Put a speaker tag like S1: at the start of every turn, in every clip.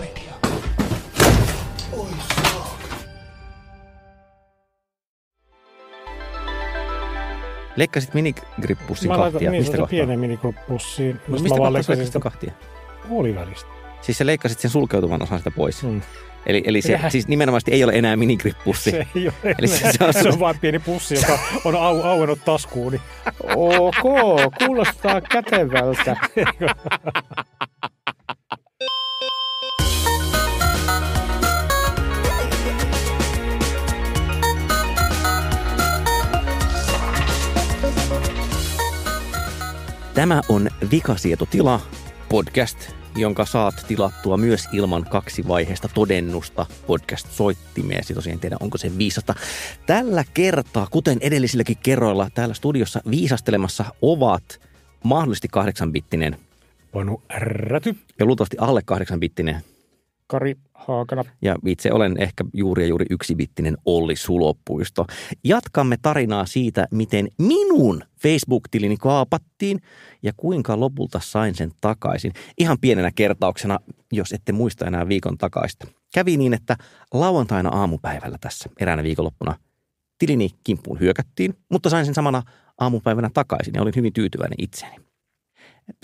S1: Media. Oi Leikkasit minigrippussin kahtia. Laitan, Niin, mistä tuota kahtia? pienen
S2: minigrippussin. No, mistä mä vaan leikkasit sitä kahtia?
S1: Puolivälistä. Siis sä leikkasit sen sulkeutuvan osan sitä pois. Mm. Eli, eli se Jää. siis nimenomaan ei ole enää minigrippussi. Se ei ole enää. eli se, se, on, se
S2: on vain pieni pussi, joka on au, auennut taskuuni. okay, kuulostaa kätevältä.
S1: Tämä on Vikasietotila podcast, jonka saat tilattua myös ilman kaksi vaiheesta todennusta podcast-soittimeesi. Tosiaan tiedä, onko se viisasta. Tällä kertaa, kuten edellisilläkin kerroilla, täällä studiossa viisastelemassa ovat mahdollisesti kahdeksanbittinen Panu Räty ja luultavasti alle kahdeksanbittinen
S3: Kari Haakana.
S1: Ja itse olen ehkä juuri ja juuri yksibittinen Olli Sulopuisto. Jatkamme tarinaa siitä, miten minun Facebook-tilini kaapattiin ja kuinka lopulta sain sen takaisin. Ihan pienenä kertauksena, jos ette muista enää viikon takaista. Kävi niin, että lauantaina aamupäivällä tässä eräänä viikonloppuna tilini kimppuun hyökättiin, mutta sain sen samana aamupäivänä takaisin ja olin hyvin tyytyväinen itseeni.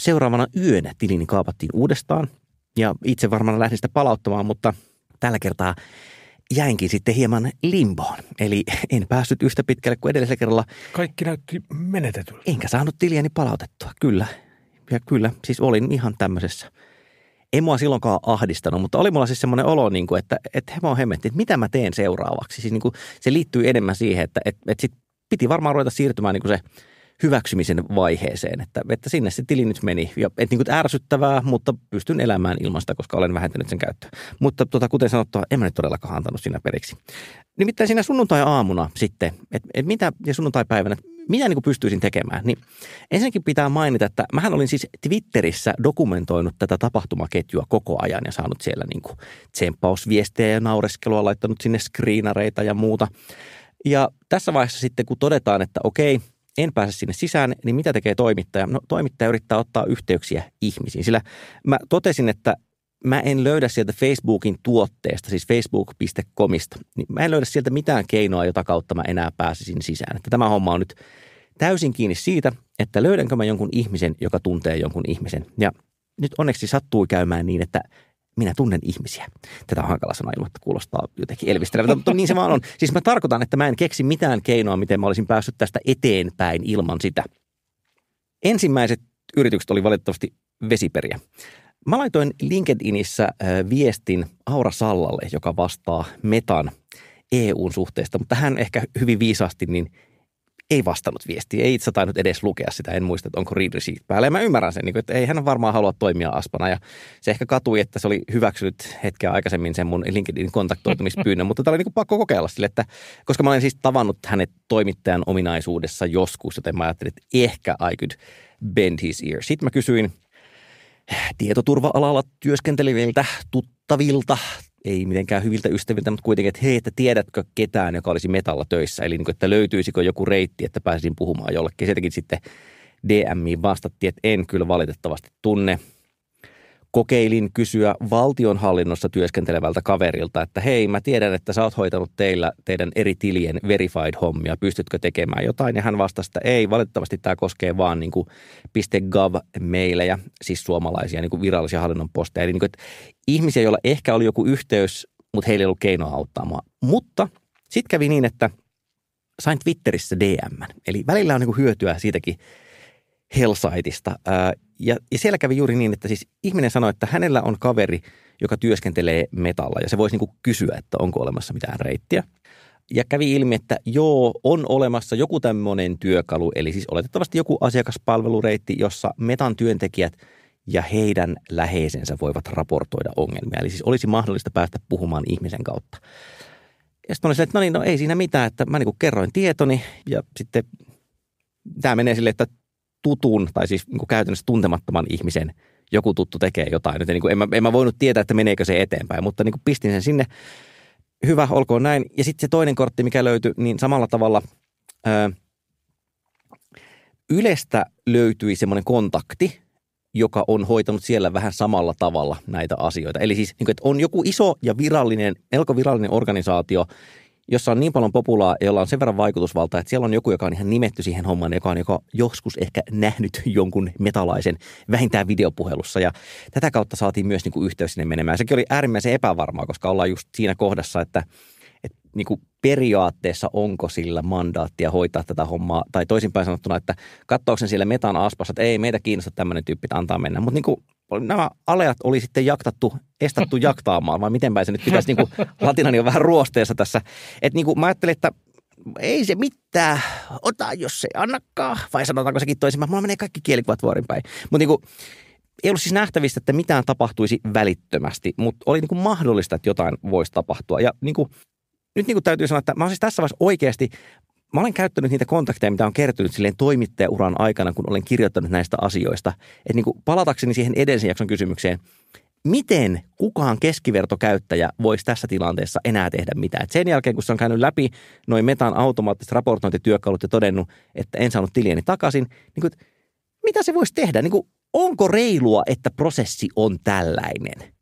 S1: Seuraavana yönä tilini kaapattiin uudestaan ja itse varmaan lähdin sitä palauttamaan, mutta tällä kertaa jäinkin sitten hieman limboon. Eli en päässyt yhtä pitkälle kuin edellisellä kerralla. Kaikki näytti
S2: menetetyllä.
S1: Enkä saanut tiliäni palautettua, kyllä. Ja kyllä, siis olin ihan tämmöisessä. Ei mua silloinkaan ahdistanut, mutta oli mulla siis semmoinen olo, niin kuin, että, että hemo hemmetti, että mitä mä teen seuraavaksi. Siis niin kuin, se liittyy enemmän siihen, että että että sit piti varmaan ruveta siirtymään niin kuin se – hyväksymisen vaiheeseen, että, että sinne se tili nyt meni. Ja, et niin kuin ärsyttävää, mutta pystyn elämään ilman sitä, koska olen vähentänyt sen käyttöä. Mutta tota, kuten sanottua, en mä nyt todellakaan antanut siinä periksi. Nimittäin siinä sunnuntai-aamuna sitten, että et mitä ja sunnuntai-päivänä, mitä niin kuin pystyisin tekemään, niin ensinnäkin pitää mainita, että mähän olin siis Twitterissä dokumentoinut tätä tapahtumaketjua koko ajan ja saanut siellä niin kuin tsemppausviestejä ja naureskelua, laittanut sinne screenareita ja muuta. Ja tässä vaiheessa sitten, kun todetaan, että okei, en pääse sinne sisään, niin mitä tekee toimittaja? No toimittaja yrittää ottaa yhteyksiä ihmisiin, sillä mä totesin, että mä en löydä sieltä Facebookin tuotteesta, siis facebook.comista, niin mä en löydä sieltä mitään keinoa, jota kautta mä enää pääsisin sisään. Että tämä homma on nyt täysin kiinni siitä, että löydänkö mä jonkun ihmisen, joka tuntee jonkun ihmisen. Ja nyt onneksi sattui käymään niin, että minä tunnen ihmisiä. Tätä on hankala sanoa ilman, että kuulostaa jotenkin elvistelevältä, mutta niin se vaan on. Siis mä tarkoitan, että mä en keksi mitään keinoa, miten mä olisin päässyt tästä eteenpäin ilman sitä. Ensimmäiset yritykset oli valitettavasti vesiperiä. Mä laitoin LinkedInissä äh, viestin Aura Sallalle, joka vastaa Metan EUn suhteesta, mutta hän ehkä hyvin viisaasti niin ei vastannut viestiä, ei itse tainnut edes lukea sitä, en muista, että onko read receipt päällä. Ja mä ymmärrän sen, niin että ei hän varmaan halua toimia Aspana ja se ehkä katui, että se oli hyväksynyt hetkeä aikaisemmin sen mun LinkedIn kontaktoitumispyynnön, mutta tämä oli niin pakko kokeilla sille, että koska mä olen siis tavannut hänet toimittajan ominaisuudessa joskus, joten mä ajattelin, että ehkä I could bend his ear. Sitten mä kysyin tietoturva-alalla työskenteleviltä tuttavilta ei mitenkään hyviltä ystäviltä, mutta kuitenkin, että hei, että tiedätkö ketään, joka olisi metalla töissä? Eli niin kuin, että löytyisikö joku reitti, että pääsisin puhumaan jollekin. Sieltäkin sitten DMiin vastattiin, että en kyllä valitettavasti tunne kokeilin kysyä valtionhallinnossa työskentelevältä kaverilta, että hei, mä tiedän, että sä oot hoitanut teillä teidän eri tilien verified-hommia, pystytkö tekemään jotain? Ja hän vastasi, että ei, valitettavasti tämä koskee vaan niin kuin .gov-meilejä, siis suomalaisia niin kuin virallisia hallinnon posteja. Eli niin kuin, että ihmisiä, joilla ehkä oli joku yhteys, mutta heillä ei ollut keinoa mua. Mutta sitten kävi niin, että sain Twitterissä DM. Eli välillä on niin kuin hyötyä siitäkin Helsaitista Ja, ja siellä kävi juuri niin, että siis ihminen sanoi, että hänellä on kaveri, joka työskentelee metalla ja se voisi niin kysyä, että onko olemassa mitään reittiä. Ja kävi ilmi, että joo, on olemassa joku tämmöinen työkalu, eli siis oletettavasti joku asiakaspalvelureitti, jossa metan työntekijät ja heidän läheisensä voivat raportoida ongelmia. Eli siis olisi mahdollista päästä puhumaan ihmisen kautta. Ja sitten olin että no niin, no ei siinä mitään, että mä niin kerroin tietoni ja sitten tämä menee silleen, että tutun, tai siis niin kuin käytännössä tuntemattoman ihmisen joku tuttu tekee jotain. Joten niin kuin en, mä, en mä voinut tietää, että meneekö se eteenpäin, mutta niin kuin pistin sen sinne. Hyvä, olkoon näin. Ja sitten se toinen kortti, mikä löytyi, niin samalla tavalla ö, Ylestä löytyi semmoinen kontakti, joka on hoitanut siellä vähän samalla tavalla näitä asioita. Eli siis, niin kuin, että on joku iso ja virallinen, melko virallinen organisaatio, jossa on niin paljon populaa, jolla on sen verran vaikutusvaltaa, että siellä on joku, joka on ihan nimetty siihen hommaan, joka on joka joskus ehkä nähnyt jonkun metalaisen, vähintään videopuhelussa. Ja tätä kautta saatiin myös niin kuin yhteys sinne menemään. Sekin oli äärimmäisen epävarmaa, koska ollaan just siinä kohdassa, että, että niin kuin periaatteessa onko sillä mandaattia hoitaa tätä hommaa. Tai toisinpäin sanottuna, että katsoako sen siellä metan aspassa, että ei meitä kiinnosta tämmöinen tyyppi, että antaa mennä. Mutta niin kuin nämä aleat oli sitten jaktattu, estattu jaktaamaan, vai miten se nyt pitäisi, niin kuin, latinani on vähän ruosteessa tässä. Että niin kuin, mä ajattelin, että ei se mitään, ota jos se annakaan, vai sanotaanko sekin toisin, mulla menee kaikki kielikuvat vuorinpäin. Mutta niin kuin, ei ollut siis nähtävistä, että mitään tapahtuisi välittömästi, mutta oli niin kuin mahdollista, että jotain voisi tapahtua. Ja niin kuin, nyt niin kuin täytyy sanoa, että mä olen siis tässä vaiheessa oikeasti, mä olen käyttänyt niitä kontakteja, mitä on kertynyt silleen toimittajauran aikana, kun olen kirjoittanut näistä asioista. Että niin kuin palatakseni siihen edellisen jakson kysymykseen, miten kukaan keskivertokäyttäjä voisi tässä tilanteessa enää tehdä mitään. Et sen jälkeen, kun se on käynyt läpi noin metan automaattiset raportointityökalut ja todennut, että en saanut tilieni takaisin, niin kuin, mitä se voisi tehdä? Niin kuin, onko reilua, että prosessi on tällainen?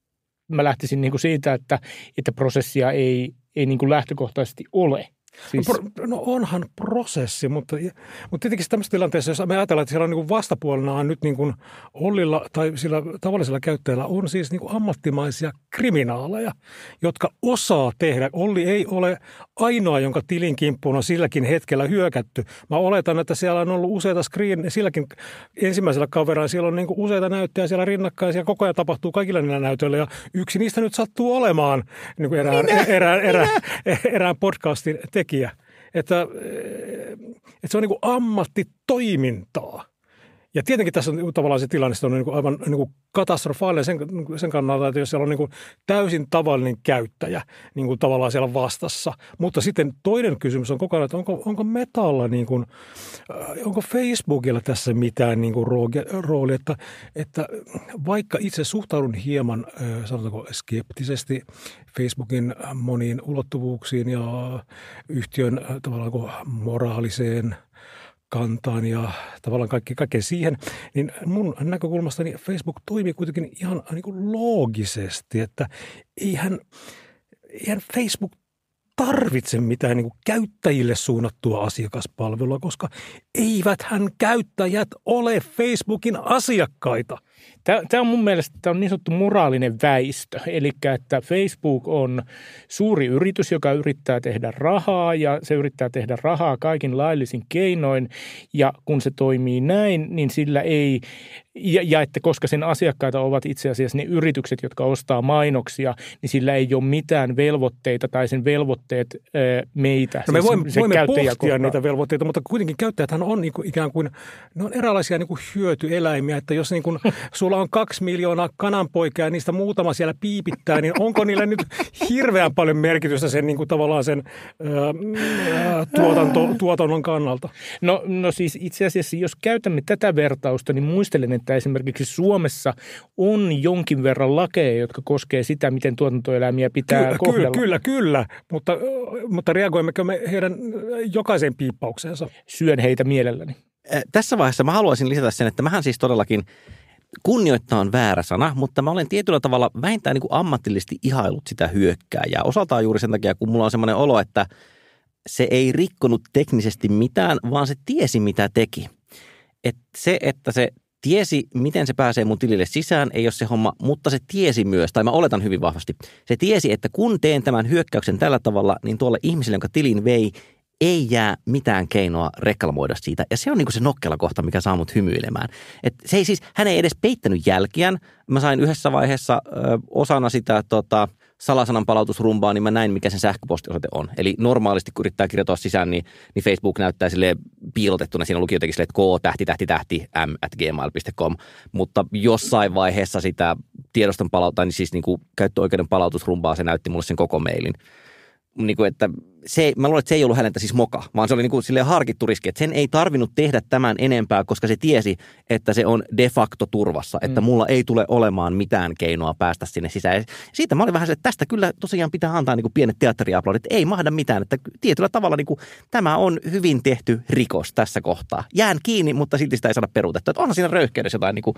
S3: Mä lähtisin niin kuin siitä, että, että prosessia ei, ei niin
S2: kuin lähtökohtaisesti ole – Siis... No, no onhan prosessi, mutta, mutta tietenkin tämmöisessä tilanteessa, jos me ajatellaan, että siellä on niin vastapuolena on nyt niin kuin Ollilla tai sillä tavallisella käyttäjällä on siis niin kuin ammattimaisia kriminaaleja, jotka osaa tehdä. Olli ei ole ainoa, jonka tilinkimppuun on silläkin hetkellä hyökätty. Mä oletan, että siellä on ollut useita screen, silläkin ensimmäisellä kaverilla siellä on niin kuin useita näyttöjä siellä rinnakkain Siellä koko ajan tapahtuu kaikilla näillä näytöillä ja yksi niistä nyt sattuu olemaan niin kuin erään, erään, erään, erään, erään podcastin te- tekijä. Että, eh, että se on niin kuin ammattitoimintaa. Ja tietenkin tässä on niinku tavallaan se tilanne on niin kuin aivan niin kuin katastrofaalinen sen, sen kannalta, että jos siellä on niin kuin täysin tavallinen käyttäjä niin kuin tavallaan siellä vastassa. Mutta sitten toinen kysymys on koko ajan, että onko, onko metalla, niin kuin, äh, onko Facebookilla tässä mitään niin kuin rooli, että, että vaikka itse suhtaudun hieman, äh, sanotaanko skeptisesti Facebookin moniin ulottuvuuksiin ja yhtiön äh, tavallaan niinku moraaliseen – kantaan ja tavallaan kaikki, kaikkeen siihen, niin mun näkökulmastani niin Facebook toimii kuitenkin ihan äh, niin kuin loogisesti, että eihän, eihän Facebook tarvitse mitään niin käyttäjille suunnattua asiakaspalvelua, koska eiväthän käyttäjät ole Facebookin asiakkaita. Tämä, tämä on mun mielestä
S3: tämä on niin sanottu moraalinen väistö. Eli että Facebook on suuri yritys, joka yrittää tehdä rahaa ja se yrittää tehdä rahaa kaikin laillisin keinoin. Ja kun se toimii näin, niin sillä ei, ja, ja että koska sen asiakkaita ovat itse asiassa ne yritykset, jotka ostaa mainoksia, niin sillä ei ole mitään velvoitteita tai sen velvoitteita
S2: velvoitteet meitä. No siis me voimme, voimme pohtia niitä velvoitteita, mutta kuitenkin käyttäjäthän on niin kuin ikään kuin, ne on erilaisia niin kuin hyötyeläimiä, että jos niin kuin sulla on kaksi miljoonaa kananpoikaa ja niistä muutama siellä piipittää, niin onko niillä nyt hirveän paljon merkitystä sen niin kuin tavallaan sen tuotanto, tuotannon kannalta? No, no siis
S3: itse asiassa, jos käytämme tätä vertausta, niin muistelen, että esimerkiksi Suomessa on jonkin verran lakeja, jotka koskee sitä, miten tuotantoeläimiä pitää kyllä, kohdella. Kyllä, kyllä, kyllä, mutta
S2: mutta reagoimmeko me heidän jokaiseen piippaukseensa? Syön heitä mielelläni.
S1: Tässä vaiheessa mä haluaisin lisätä sen, että mähän siis todellakin kunnioittaa on väärä sana, mutta mä olen tietyllä tavalla vähintään niin kuin ammatillisesti ihailut sitä hyökkääjää. Osaltaan juuri sen takia, kun mulla on semmoinen olo, että se ei rikkonut teknisesti mitään, vaan se tiesi mitä teki. Et se, että se tiesi, miten se pääsee mun tilille sisään, ei ole se homma, mutta se tiesi myös, tai mä oletan hyvin vahvasti, se tiesi, että kun teen tämän hyökkäyksen tällä tavalla, niin tuolle ihmiselle, jonka tilin vei, ei jää mitään keinoa reklamoida siitä. Ja se on niinku se nokkela kohta, mikä saa mut hymyilemään. Et se ei siis, hän ei edes peittänyt jälkiään. Mä sain yhdessä vaiheessa ö, osana sitä tota, – salasanan palautusrumbaa, niin mä näin, mikä sen sähköpostiosoite on. Eli normaalisti, kun yrittää kirjoittaa sisään, niin, niin Facebook näyttää sille piilotettuna. Siinä luki jotenkin sille, että k, tähti, tähti, tähti, m, at gmail.com. Mutta jossain vaiheessa sitä tiedoston palautta, niin siis niin kuin käyttöoikeuden palautusrumbaa, se näytti mulle sen koko mailin niin kuin, että se, mä luulen, että se ei ollut häneltä siis moka, vaan se oli niin kuin harkittu riski, että sen ei tarvinnut tehdä tämän enempää, koska se tiesi, että se on de facto turvassa, että mm. mulla ei tule olemaan mitään keinoa päästä sinne sisään. Ja siitä mä olin vähän se, että tästä kyllä tosiaan pitää antaa niin kuin pienet teatteriaplodit, ei mahda mitään, että tietyllä tavalla niin kuin, tämä on hyvin tehty rikos tässä kohtaa. Jään kiinni, mutta silti sitä ei saada peruutettua, että onhan siinä röyhkeydessä jotain niin kuin,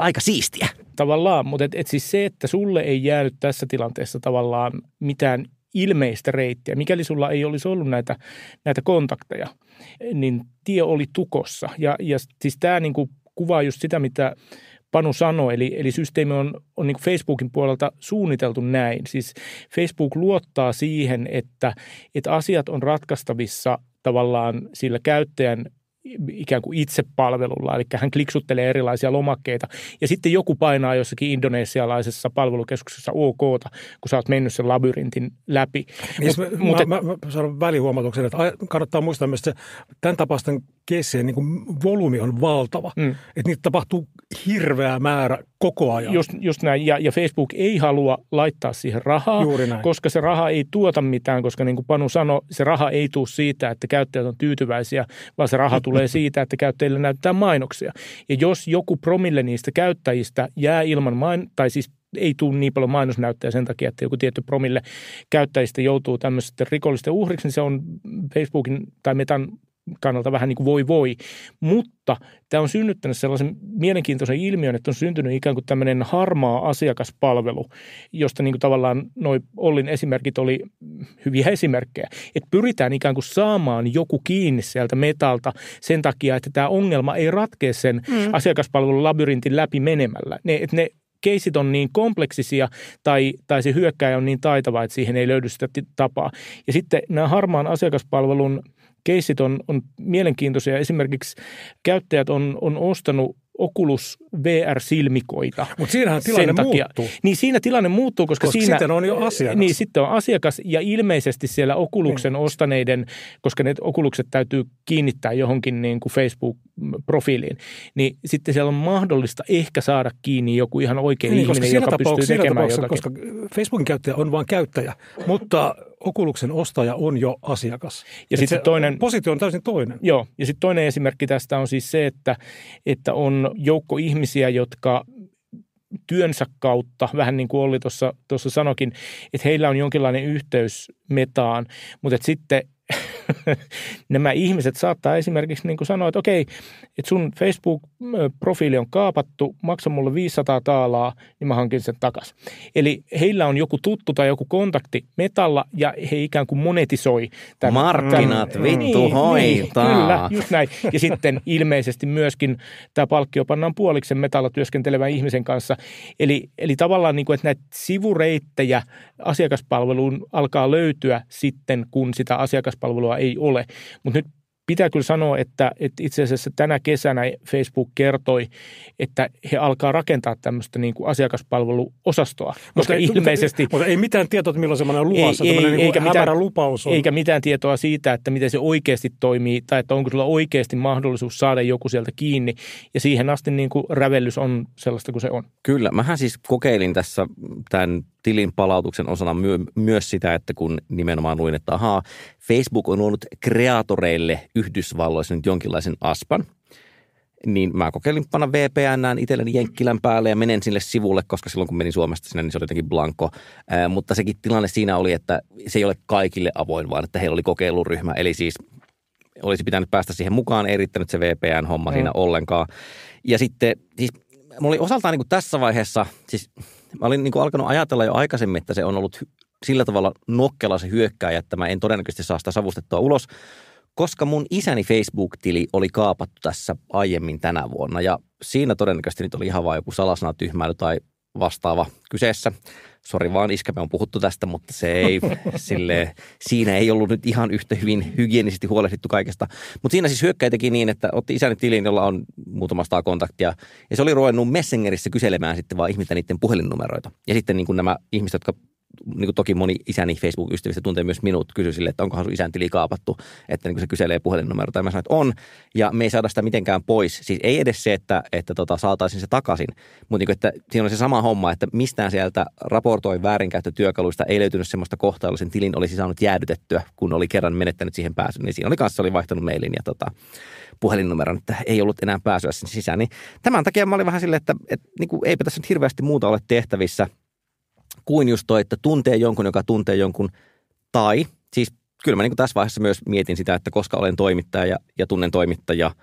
S1: aika siistiä. Tavallaan, mutta
S3: et, et siis se, että sulle ei jäänyt tässä tilanteessa tavallaan mitään ilmeistä reittiä. Mikäli sulla ei olisi ollut näitä, näitä kontakteja, niin tie oli tukossa. Ja, ja siis tämä niin kuin kuvaa just sitä, mitä Panu sanoi, eli, eli systeemi on, on niin Facebookin puolelta suunniteltu näin. Siis Facebook luottaa siihen, että, että asiat on ratkaistavissa tavallaan sillä käyttäjän ikään kuin itsepalvelulla, eli hän kliksuttelee erilaisia lomakkeita. Ja sitten joku painaa jossakin
S2: indonesialaisessa palvelukeskuksessa OK,
S3: kun sä oot mennyt sen labyrintin
S2: läpi. Yes, niin siis Mut, mä, mutta... mä, mä, mä sanon välihuomautuksen, että kannattaa muistaa myös, että tämän tapaisten keseen, niin kuin volyymi on valtava. Mm. Että niitä tapahtuu hirveä määrä koko ajan. Just, just
S3: näin. Ja, ja Facebook ei halua laittaa siihen rahaa, koska se raha ei tuota mitään, koska niin kuin Panu sanoi, se raha ei tule siitä, että käyttäjät on tyytyväisiä, vaan se raha tulee siitä, että käyttäjille näyttää mainoksia. Ja jos joku promille niistä käyttäjistä jää ilman main, tai siis ei tule niin paljon mainosnäyttäjä sen takia, että joku tietty promille käyttäjistä joutuu tämmöisten rikollisten uhriksi, niin se on Facebookin tai Metan kannalta vähän niin kuin voi voi, mutta tämä on synnyttänyt sellaisen mielenkiintoisen ilmiön, että on syntynyt ikään kuin tämmöinen harmaa asiakaspalvelu, josta niin kuin tavallaan noin Ollin esimerkit oli hyviä esimerkkejä, että pyritään ikään kuin saamaan joku kiinni sieltä metalta sen takia, että tämä ongelma ei ratkea sen mm. asiakaspalvelun labyrintin läpi menemällä. Ne, että ne keisit on niin kompleksisia tai, tai se hyökkäjä on niin taitava, että siihen ei löydy sitä tapaa. Ja sitten nämä harmaan asiakaspalvelun keissit on, on mielenkiintoisia. Esimerkiksi käyttäjät on, on ostanut Oculus VR-silmikoita. Mutta siinähän tilanne sen takia. muuttuu. Niin siinä tilanne muuttuu, koska, koska siinä... sitten on jo asiakas. Niin sitten on asiakas ja ilmeisesti siellä Oculuksen niin. ostaneiden, koska ne Oculukset täytyy kiinnittää johonkin niin kuin Facebook profiiliin, niin sitten siellä on mahdollista ehkä saada kiinni joku ihan oikein niin, ihminen, joka tapauk- pystyy tekemään jotakin. Koska
S2: Facebookin käyttäjä on vain käyttäjä, mutta Okuluksen ostaja on jo asiakas. Ja sitten toinen, positio on täysin toinen. Joo, ja sitten toinen esimerkki tästä
S3: on siis se, että, että on joukko ihmisiä, jotka työnsä kautta, vähän niin kuin Olli tuossa, tuossa sanokin, että heillä on jonkinlainen yhteys metaan, mutta että sitten nämä ihmiset saattaa esimerkiksi niin kuin sanoa, että okei, että sun Facebook-profiili on kaapattu, maksa mulle 500 taalaa, niin mä hankin sen takaisin. Eli heillä on joku tuttu tai joku kontakti metalla ja he ikään kuin monetisoi. Tämän, Markkinat tämän, vittu niin, niin hoitaa. Niin, kyllä, just näin. Ja sitten ilmeisesti myöskin tämä palkkio pannaan puoliksen metalla työskentelevän ihmisen kanssa. Eli, eli tavallaan niin kuin, että näitä sivureittejä asiakaspalveluun alkaa löytyä sitten, kun sitä asiakaspalvelua Palvelua ei ole. Mutta nyt pitää kyllä sanoa, että, että itse asiassa tänä kesänä Facebook kertoi, että he alkaa rakentaa tämmöistä niin kuin asiakaspalveluosastoa, Mutta, mutta, ilmeisesti...
S2: Mutta, mutta ei mitään tietoa,
S3: että milloin semmoinen luvassa, ei, ei, niin eikä mitään, lupaus on. Eikä mitään tietoa siitä, että miten se oikeasti toimii tai että onko sulla oikeasti mahdollisuus saada joku sieltä kiinni ja siihen asti niin kuin rävellys on sellaista kuin se on.
S1: Kyllä, mähän siis kokeilin tässä tämän tilin palautuksen osana my- myös sitä, että kun nimenomaan luin, että ahaa, Facebook on luonut kreatoreille Yhdysvalloissa nyt jonkinlaisen aspan, niin mä kokeilin panna VPNään itselleni Jenkkilän päälle ja menen sille sivulle, koska silloin kun menin Suomesta sinne, niin se oli jotenkin blanko. Ää, mutta sekin tilanne siinä oli, että se ei ole kaikille avoin, vaan että heillä oli kokeiluryhmä. Eli siis olisi pitänyt päästä siihen mukaan, ei riittänyt se VPN-homma mm. siinä ollenkaan. Ja sitten, siis mulla oli osaltaan niin kuin tässä vaiheessa, siis Mä olin niin kuin alkanut ajatella jo aikaisemmin, että se on ollut sillä tavalla nokkela se hyökkääjä, että mä en todennäköisesti saa sitä savustettua ulos, koska mun isäni Facebook-tili oli kaapattu tässä aiemmin tänä vuonna ja siinä todennäköisesti nyt oli ihan vain joku salasana tyhmäily tai vastaava kyseessä. Sori vaan me on puhuttu tästä, mutta se ei, sille, siinä ei ollut nyt ihan yhtä hyvin hygienisesti huolehdittu kaikesta. Mutta siinä siis hyökkäi teki niin, että otti isäni tilin, jolla on muutama sata kontaktia. Ja se oli ruvennut Messengerissä kyselemään sitten vaan ihmistä niiden puhelinnumeroita. Ja sitten niin kuin nämä ihmiset, jotka niin kuin toki moni isäni Facebook-ystävistä tuntee myös minut, kysyi sille, että onkohan sun isän tili kaapattu, että niin kuin se kyselee puhelinnumero, tai mä sanoin, että on, ja me ei saada sitä mitenkään pois. Siis ei edes se, että, että tota, saataisiin se takaisin, mutta niin kuin, että siinä on se sama homma, että mistään sieltä raportoi väärinkäyttötyökaluista ei löytynyt sellaista kohtaa, jolla sen tilin olisi saanut jäädytettyä, kun oli kerran menettänyt siihen pääsyn, niin siinä oli kanssa oli vaihtanut mailin ja tota, puhelinnumeron, että ei ollut enää pääsyä sen sisään. Niin tämän takia mä olin vähän silleen, että, että niin kuin, eipä tässä nyt hirveästi muuta ole tehtävissä – kuin just toi, että tuntee jonkun, joka tuntee jonkun, tai siis kyllä mä niin tässä vaiheessa myös mietin sitä, että koska olen toimittaja ja, ja tunnen toimittajaa,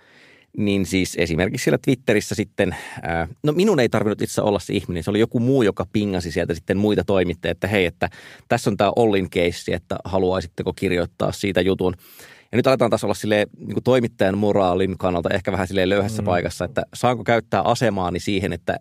S1: niin siis esimerkiksi siellä Twitterissä sitten, ää, no minun ei tarvinnut itse olla se ihminen, se oli joku muu, joka pingasi sieltä sitten muita toimittajia, että hei, että tässä on tämä Ollin keissi, että haluaisitteko kirjoittaa siitä jutun. Ja nyt aletaan taas olla sille niin toimittajan moraalin kannalta ehkä vähän sille löyhässä mm. paikassa, että saanko käyttää asemaani siihen, että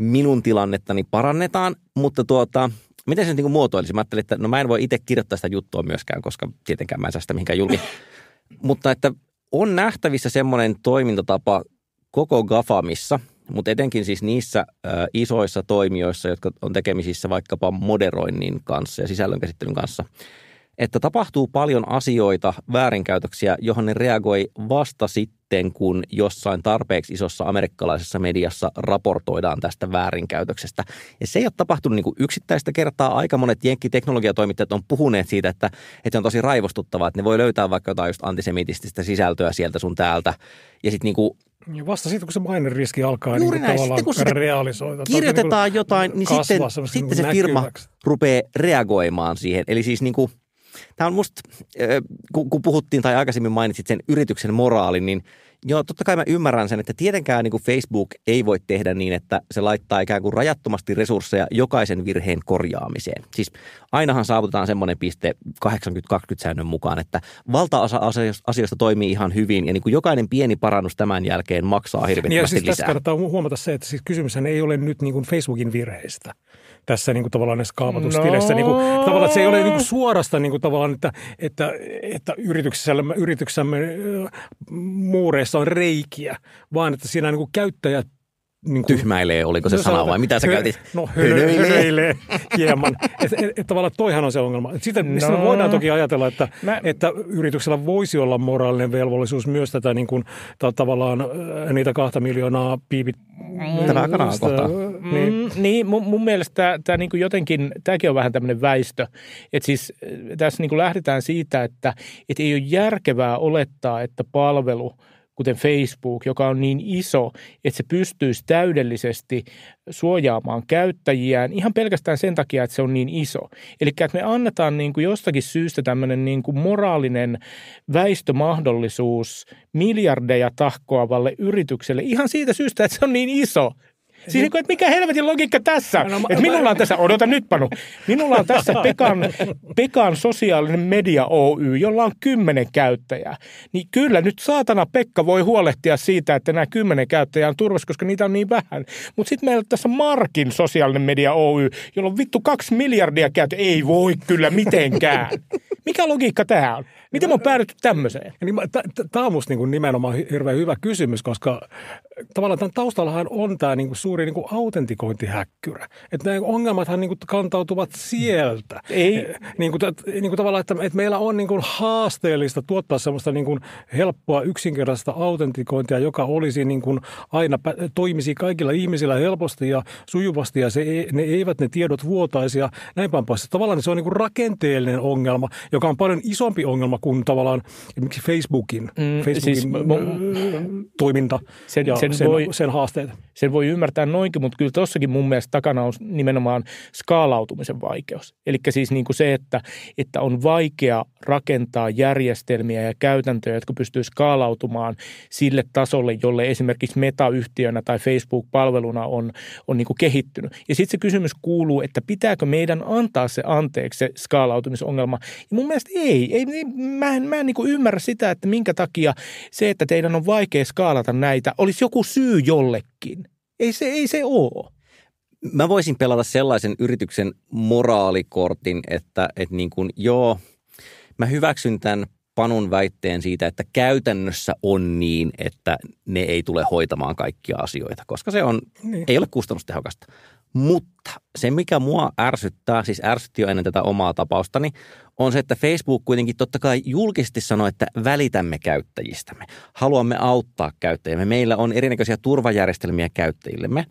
S1: minun tilannettani parannetaan, mutta tuota, miten se niin muotoilisi? Mä ajattelin, että no mä en voi itse kirjoittaa sitä juttua myöskään, koska tietenkään mä en saa sitä mihinkään julki. mutta että on nähtävissä semmoinen toimintatapa koko GAFAMissa, mutta etenkin siis niissä ö, isoissa toimijoissa, jotka on tekemisissä vaikkapa moderoinnin kanssa ja sisällönkäsittelyn kanssa – että tapahtuu paljon asioita, väärinkäytöksiä, johon ne reagoi vasta sitten, kun jossain tarpeeksi isossa amerikkalaisessa mediassa raportoidaan tästä väärinkäytöksestä. Ja se ei ole tapahtunut niin kuin yksittäistä kertaa. Aika monet jenkkiteknologiatoimittajat on puhuneet siitä, että, että on tosi raivostuttavaa, että ne voi löytää vaikka jotain just antisemitististä sisältöä sieltä sun täältä. Ja sitten niin kuin
S2: ja vasta sitten, kun se mainen riski alkaa niin Juuri niin näin. Sitten, kun sitä realisoida. Kirjoitetaan niin jotain, niin sitten, sitten se niinku firma
S1: rupeaa reagoimaan siihen. Eli siis niin kuin – tämä on musta, kun puhuttiin tai aikaisemmin mainitsit sen yrityksen moraalin, niin joo, totta kai mä ymmärrän sen, että tietenkään niin kuin Facebook ei voi tehdä niin, että se laittaa ikään kuin rajattomasti resursseja jokaisen virheen korjaamiseen. Siis ainahan saavutetaan semmoinen piste 80-20 säännön mukaan, että valtaosa asioista toimii ihan hyvin ja niin kuin jokainen pieni parannus tämän jälkeen maksaa hirveästi niin ja siis lisää. Tässä kannattaa
S2: huomata se, että siis kysymys ei ole nyt niin kuin Facebookin virheistä – tässä niin kuin tavallaan näissä kaavoitustileissä. Niinku, no. Niin kuin, tavallaan, se ei ole niin kuin suorasta niin kuin tavallaan, että, että, että yrityksessämme, yrityksessämme muureissa on reikiä, vaan että siinä niin kuin käyttäjät niin
S1: kuin, Tyhmäilee, oliko se no, sana vai mitä sä käytit? No hölöilee hieman.
S2: Että et, et, tavallaan toihan on se ongelma. Sitä, mistä no. me voidaan toki ajatella, että, Mä... että yrityksellä voisi olla moraalinen velvollisuus myös tätä niin kuin, ta, tavallaan äh, niitä kahta miljoonaa piipit. Tämä kanaa Niin, mm,
S3: äh, mm niin. niin mun, mun mielestä tämä niin jotenkin, tämäkin on vähän tämmöinen väistö. Että siis äh, tässä niin kuin lähdetään siitä, että että ei ole järkevää olettaa, että palvelu – kuten Facebook, joka on niin iso, että se pystyisi täydellisesti suojaamaan käyttäjiään ihan pelkästään sen takia, että se on niin iso. Eli että me annetaan niin kuin jostakin syystä tämmöinen niin kuin moraalinen väistömahdollisuus miljardeja tahkoavalle yritykselle ihan siitä syystä, että se on niin iso. Siis niin kuin, että mikä helvetin logiikka tässä? No, no, että minulla on tässä, odota nyt Panu, minulla on tässä Pekan, Pekan sosiaalinen media Oy, jolla on kymmenen käyttäjää. Niin kyllä nyt saatana Pekka voi huolehtia siitä, että nämä kymmenen käyttäjää on turvassa, koska niitä on niin vähän. Mutta sitten meillä on tässä Markin sosiaalinen media
S2: Oy, jolla on vittu kaksi miljardia käyttäjää. Ei voi kyllä mitenkään. Mikä logiikka tämä on? Miten me on päädytty tämmöiseen? Tämä niin on musta niinku nimenomaan hirveän hyvä kysymys, koska tavallaan tämän taustallahan on tämä niin kuin suuri niin kuin autentikointihäkkyrä. Että nämä ongelmathan niin kuin kantautuvat sieltä. Ei. Niin eh, kuin, niin kuin eh, niinku tavallaan, että, että meillä on niin kuin haasteellista tuottaa sellaista niin kuin helppoa, yksinkertaista autentikointia, joka olisi niin kuin aina toimisi kaikilla ihmisillä helposti ja sujuvasti ja se, ne eivät ne tiedot vuotaisi ja näin päin pois. Tavallaan niin se on niin kuin rakenteellinen ongelma, joka on paljon isompi ongelma kuin tavallaan esimerkiksi Facebookin, mm, Facebookin siis, mm, toiminta.
S3: Sen, ja, sen sen, sen, voi, sen haasteita. Sen voi ymmärtää noinkin, mutta kyllä tuossakin mun mielestä takana on nimenomaan skaalautumisen vaikeus. Eli siis niin kuin se, että, että on vaikea rakentaa järjestelmiä ja käytäntöjä, jotka pystyy skaalautumaan sille tasolle, jolle esimerkiksi metayhtiönä tai Facebook-palveluna on, on niin kuin kehittynyt. Ja sitten se kysymys kuuluu, että pitääkö meidän antaa se anteeksi se skaalautumisongelma. Ja mun mielestä ei. ei, ei mä en, mä en niin kuin ymmärrä sitä, että minkä takia se, että teidän on vaikea skaalata
S1: näitä, olisi joku joku syy jollekin. Ei se, ei se ole. Mä voisin pelata sellaisen yrityksen moraalikortin, että, että niin kuin, joo, mä hyväksyn tämän Panun väitteen siitä, että käytännössä on niin, että ne ei tule hoitamaan kaikkia asioita, koska se on, niin. ei ole kustannustehokasta. Mutta se, mikä mua ärsyttää, siis ärsytti jo ennen tätä omaa tapaustani, on se, että Facebook kuitenkin totta kai julkisesti sanoi, että välitämme käyttäjistämme. Haluamme auttaa käyttäjiämme. Meillä on erinäköisiä turvajärjestelmiä käyttäjillemme.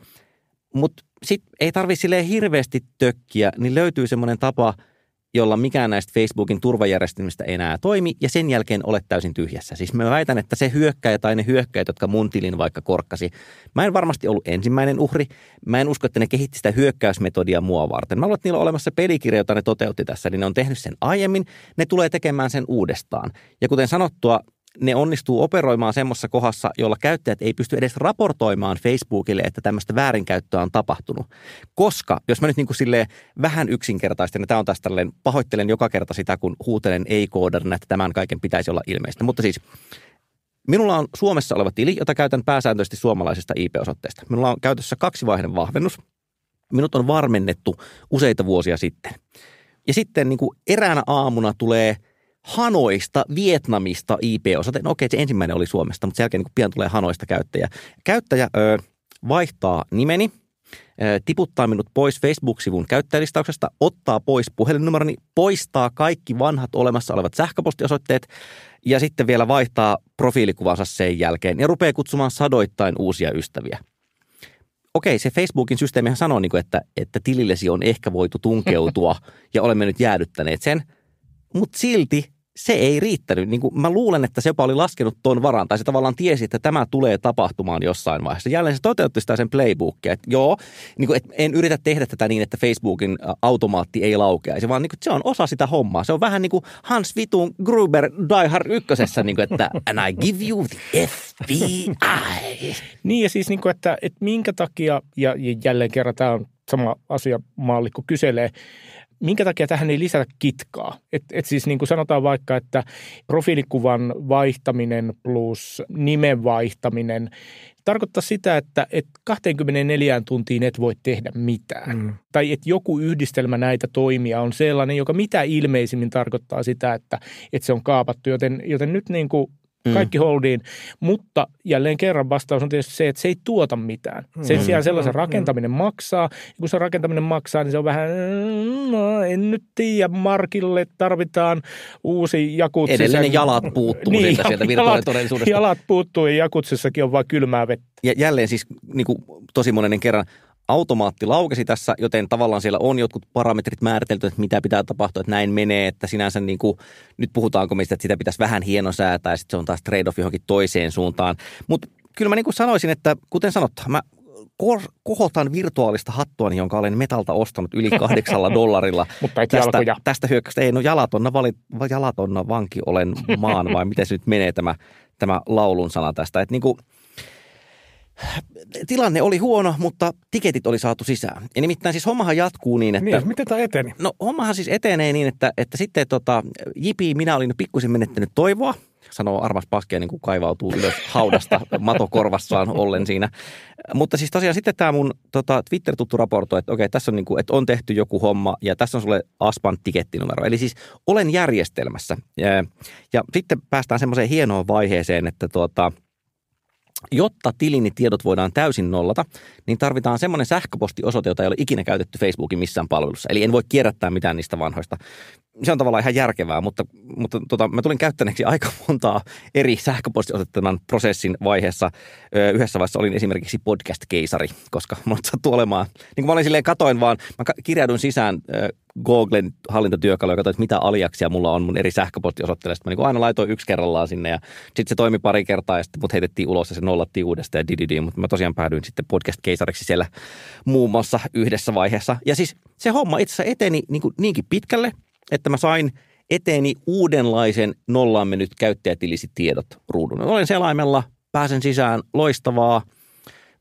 S1: Mutta sitten ei tarvitse silleen hirveästi tökkiä, niin löytyy semmoinen tapa – jolla mikään näistä Facebookin turvajärjestelmistä ei enää toimi, ja sen jälkeen olet täysin tyhjässä. Siis mä väitän, että se hyökkäjä tai ne hyökkäjät, jotka mun tilin vaikka korkkasi, mä en varmasti ollut ensimmäinen uhri. Mä en usko, että ne kehitti sitä hyökkäysmetodia mua varten. Mä luulen, että niillä on olemassa pelikirja, jota ne toteutti tässä, niin ne on tehnyt sen aiemmin, ne tulee tekemään sen uudestaan. Ja kuten sanottua, ne onnistuu operoimaan semmoisessa kohdassa, jolla käyttäjät ei pysty edes raportoimaan Facebookille, että tämmöistä väärinkäyttöä on tapahtunut. Koska, jos mä nyt niinku niin kuin vähän yksinkertaisten, ja tämä on tässä tälleen, pahoittelen joka kerta sitä, kun huutelen ei-koodarina, että tämän kaiken pitäisi olla ilmeistä. Mutta siis Minulla on Suomessa oleva tili, jota käytän pääsääntöisesti suomalaisesta IP-osoitteesta. Minulla on käytössä kaksivaiheinen vahvennus. Minut on varmennettu useita vuosia sitten. Ja sitten niin kuin eräänä aamuna tulee – Hanoista, Vietnamista IP-osoite. No okei, se ensimmäinen oli Suomesta, mutta sen jälkeen niin pian tulee Hanoista käyttäjä. Käyttäjä ö, vaihtaa nimeni, ö, tiputtaa minut pois Facebook-sivun käyttäjälistauksesta, ottaa pois puhelinnumeroni, poistaa kaikki vanhat olemassa olevat sähköpostiosoitteet ja sitten vielä vaihtaa profiilikuvansa sen jälkeen ja rupeaa kutsumaan sadoittain uusia ystäviä okei, se Facebookin systeemihän sanoo, niin kuin, että, että tilillesi on ehkä voitu tunkeutua ja olemme nyt jäädyttäneet sen, mutta silti se ei riittänyt. Niin kuin mä luulen, että se jopa oli laskenut tuon varan, tai se tavallaan tiesi, että tämä tulee tapahtumaan jossain vaiheessa. Jälleen se toteutti sitä sen playbookia, että joo, niin kuin, että en yritä tehdä tätä niin, että Facebookin automaatti ei laukeaisi, vaan niin kuin, se on osa sitä hommaa. Se on vähän niin kuin Hans Vitun Gruber Die Hard ykkösessä, niin kuin, että and I give you the FBI.
S3: niin ja siis, niin kuin, että, että minkä takia, ja, ja jälleen kerran tämä on sama asia maallikko kyselee, minkä takia tähän ei lisätä kitkaa? Et, et siis niin kuin sanotaan vaikka, että profiilikuvan vaihtaminen plus nimen vaihtaminen tarkoittaa sitä, että et 24 tuntiin et voi tehdä mitään. Mm. Tai että joku yhdistelmä näitä toimia on sellainen, joka mitä ilmeisimmin tarkoittaa sitä, että, et se on kaapattu. Joten, joten nyt niin kuin Mm. Kaikki holdiin, mutta jälleen kerran vastaus on tietysti se, että se ei tuota mitään. Sen mm. sijaan sellaisen mm. rakentaminen maksaa. Ja kun se rakentaminen maksaa, niin se on vähän, no, en nyt tiedä, markille tarvitaan uusi jakutsi. Edelleen ne jalat puuttuu niin, sieltä, sieltä jalat, todellisuudesta. Jalat puuttuu ja jakutsissakin on
S1: vain kylmää vettä. Ja jälleen siis niin kuin tosi monen kerran – automaatti laukesi tässä, joten tavallaan siellä on jotkut parametrit määritelty, että mitä pitää tapahtua, että näin menee, että sinänsä niin kuin, nyt puhutaanko mistä, että sitä pitäisi vähän hieno säätää ja sitten se on taas trade-off johonkin toiseen suuntaan. Mutta kyllä mä niin kuin sanoisin, että kuten sanottu, mä kohotan virtuaalista hattua, niin jonka olen metalta ostanut yli kahdeksalla dollarilla. Mutta tästä, Tästä hyökkäystä, ei no jalatonna, vali, jalatonna vanki olen maan, vai miten se nyt menee tämä, tämä laulun sana tästä. Että niin kuin, tilanne oli huono, mutta tiketit oli saatu sisään. Ja nimittäin siis hommahan jatkuu niin, että... Mies, niin, miten tämä eteni? No hommahan siis etenee niin, että, että sitten tota, jipi, minä olin pikkusen menettänyt toivoa sanoo Armas paskeen, niin kuin kaivautuu ylös haudasta matokorvassaan ollen siinä. Mutta siis tosiaan sitten tämä mun tota, Twitter-tuttu raportoi, että okei, tässä on, niin kuin, että on tehty joku homma ja tässä on sulle Aspan tikettinumero. Eli siis olen järjestelmässä. Ja, ja sitten päästään semmoiseen hienoon vaiheeseen, että tuota – Jotta tilini tiedot voidaan täysin nollata, niin tarvitaan semmoinen sähköpostiosoite, jota ei ole ikinä käytetty Facebookin missään palvelussa. Eli en voi kierrättää mitään niistä vanhoista. Se on tavallaan ihan järkevää, mutta, mutta tota, mä tulin käyttäneeksi aika montaa eri sähköpostiosoitteen prosessin vaiheessa. Öö, yhdessä vaiheessa olin esimerkiksi podcast-keisari, koska mulla sattuu olemaan, niin kuin mä olin silleen katoin vaan, mä kirjaudun sisään Googlen hallintatyökalu joka että mitä aliaksia mulla on mun eri sähköpostiosoitteilla. mä niin aina laitoin yksi kerrallaan sinne ja sitten se toimi pari kertaa ja sitten mut heitettiin ulos ja se nollattiin uudestaan ja dididi. Mutta mä tosiaan päädyin sitten podcast-keisariksi siellä muun muassa yhdessä vaiheessa. Ja siis se homma itse asiassa eteni niin kuin niinkin pitkälle, että mä sain eteni uudenlaisen nollaamme nyt käyttäjätilisi tiedot ruudun. Olen selaimella, pääsen sisään, loistavaa.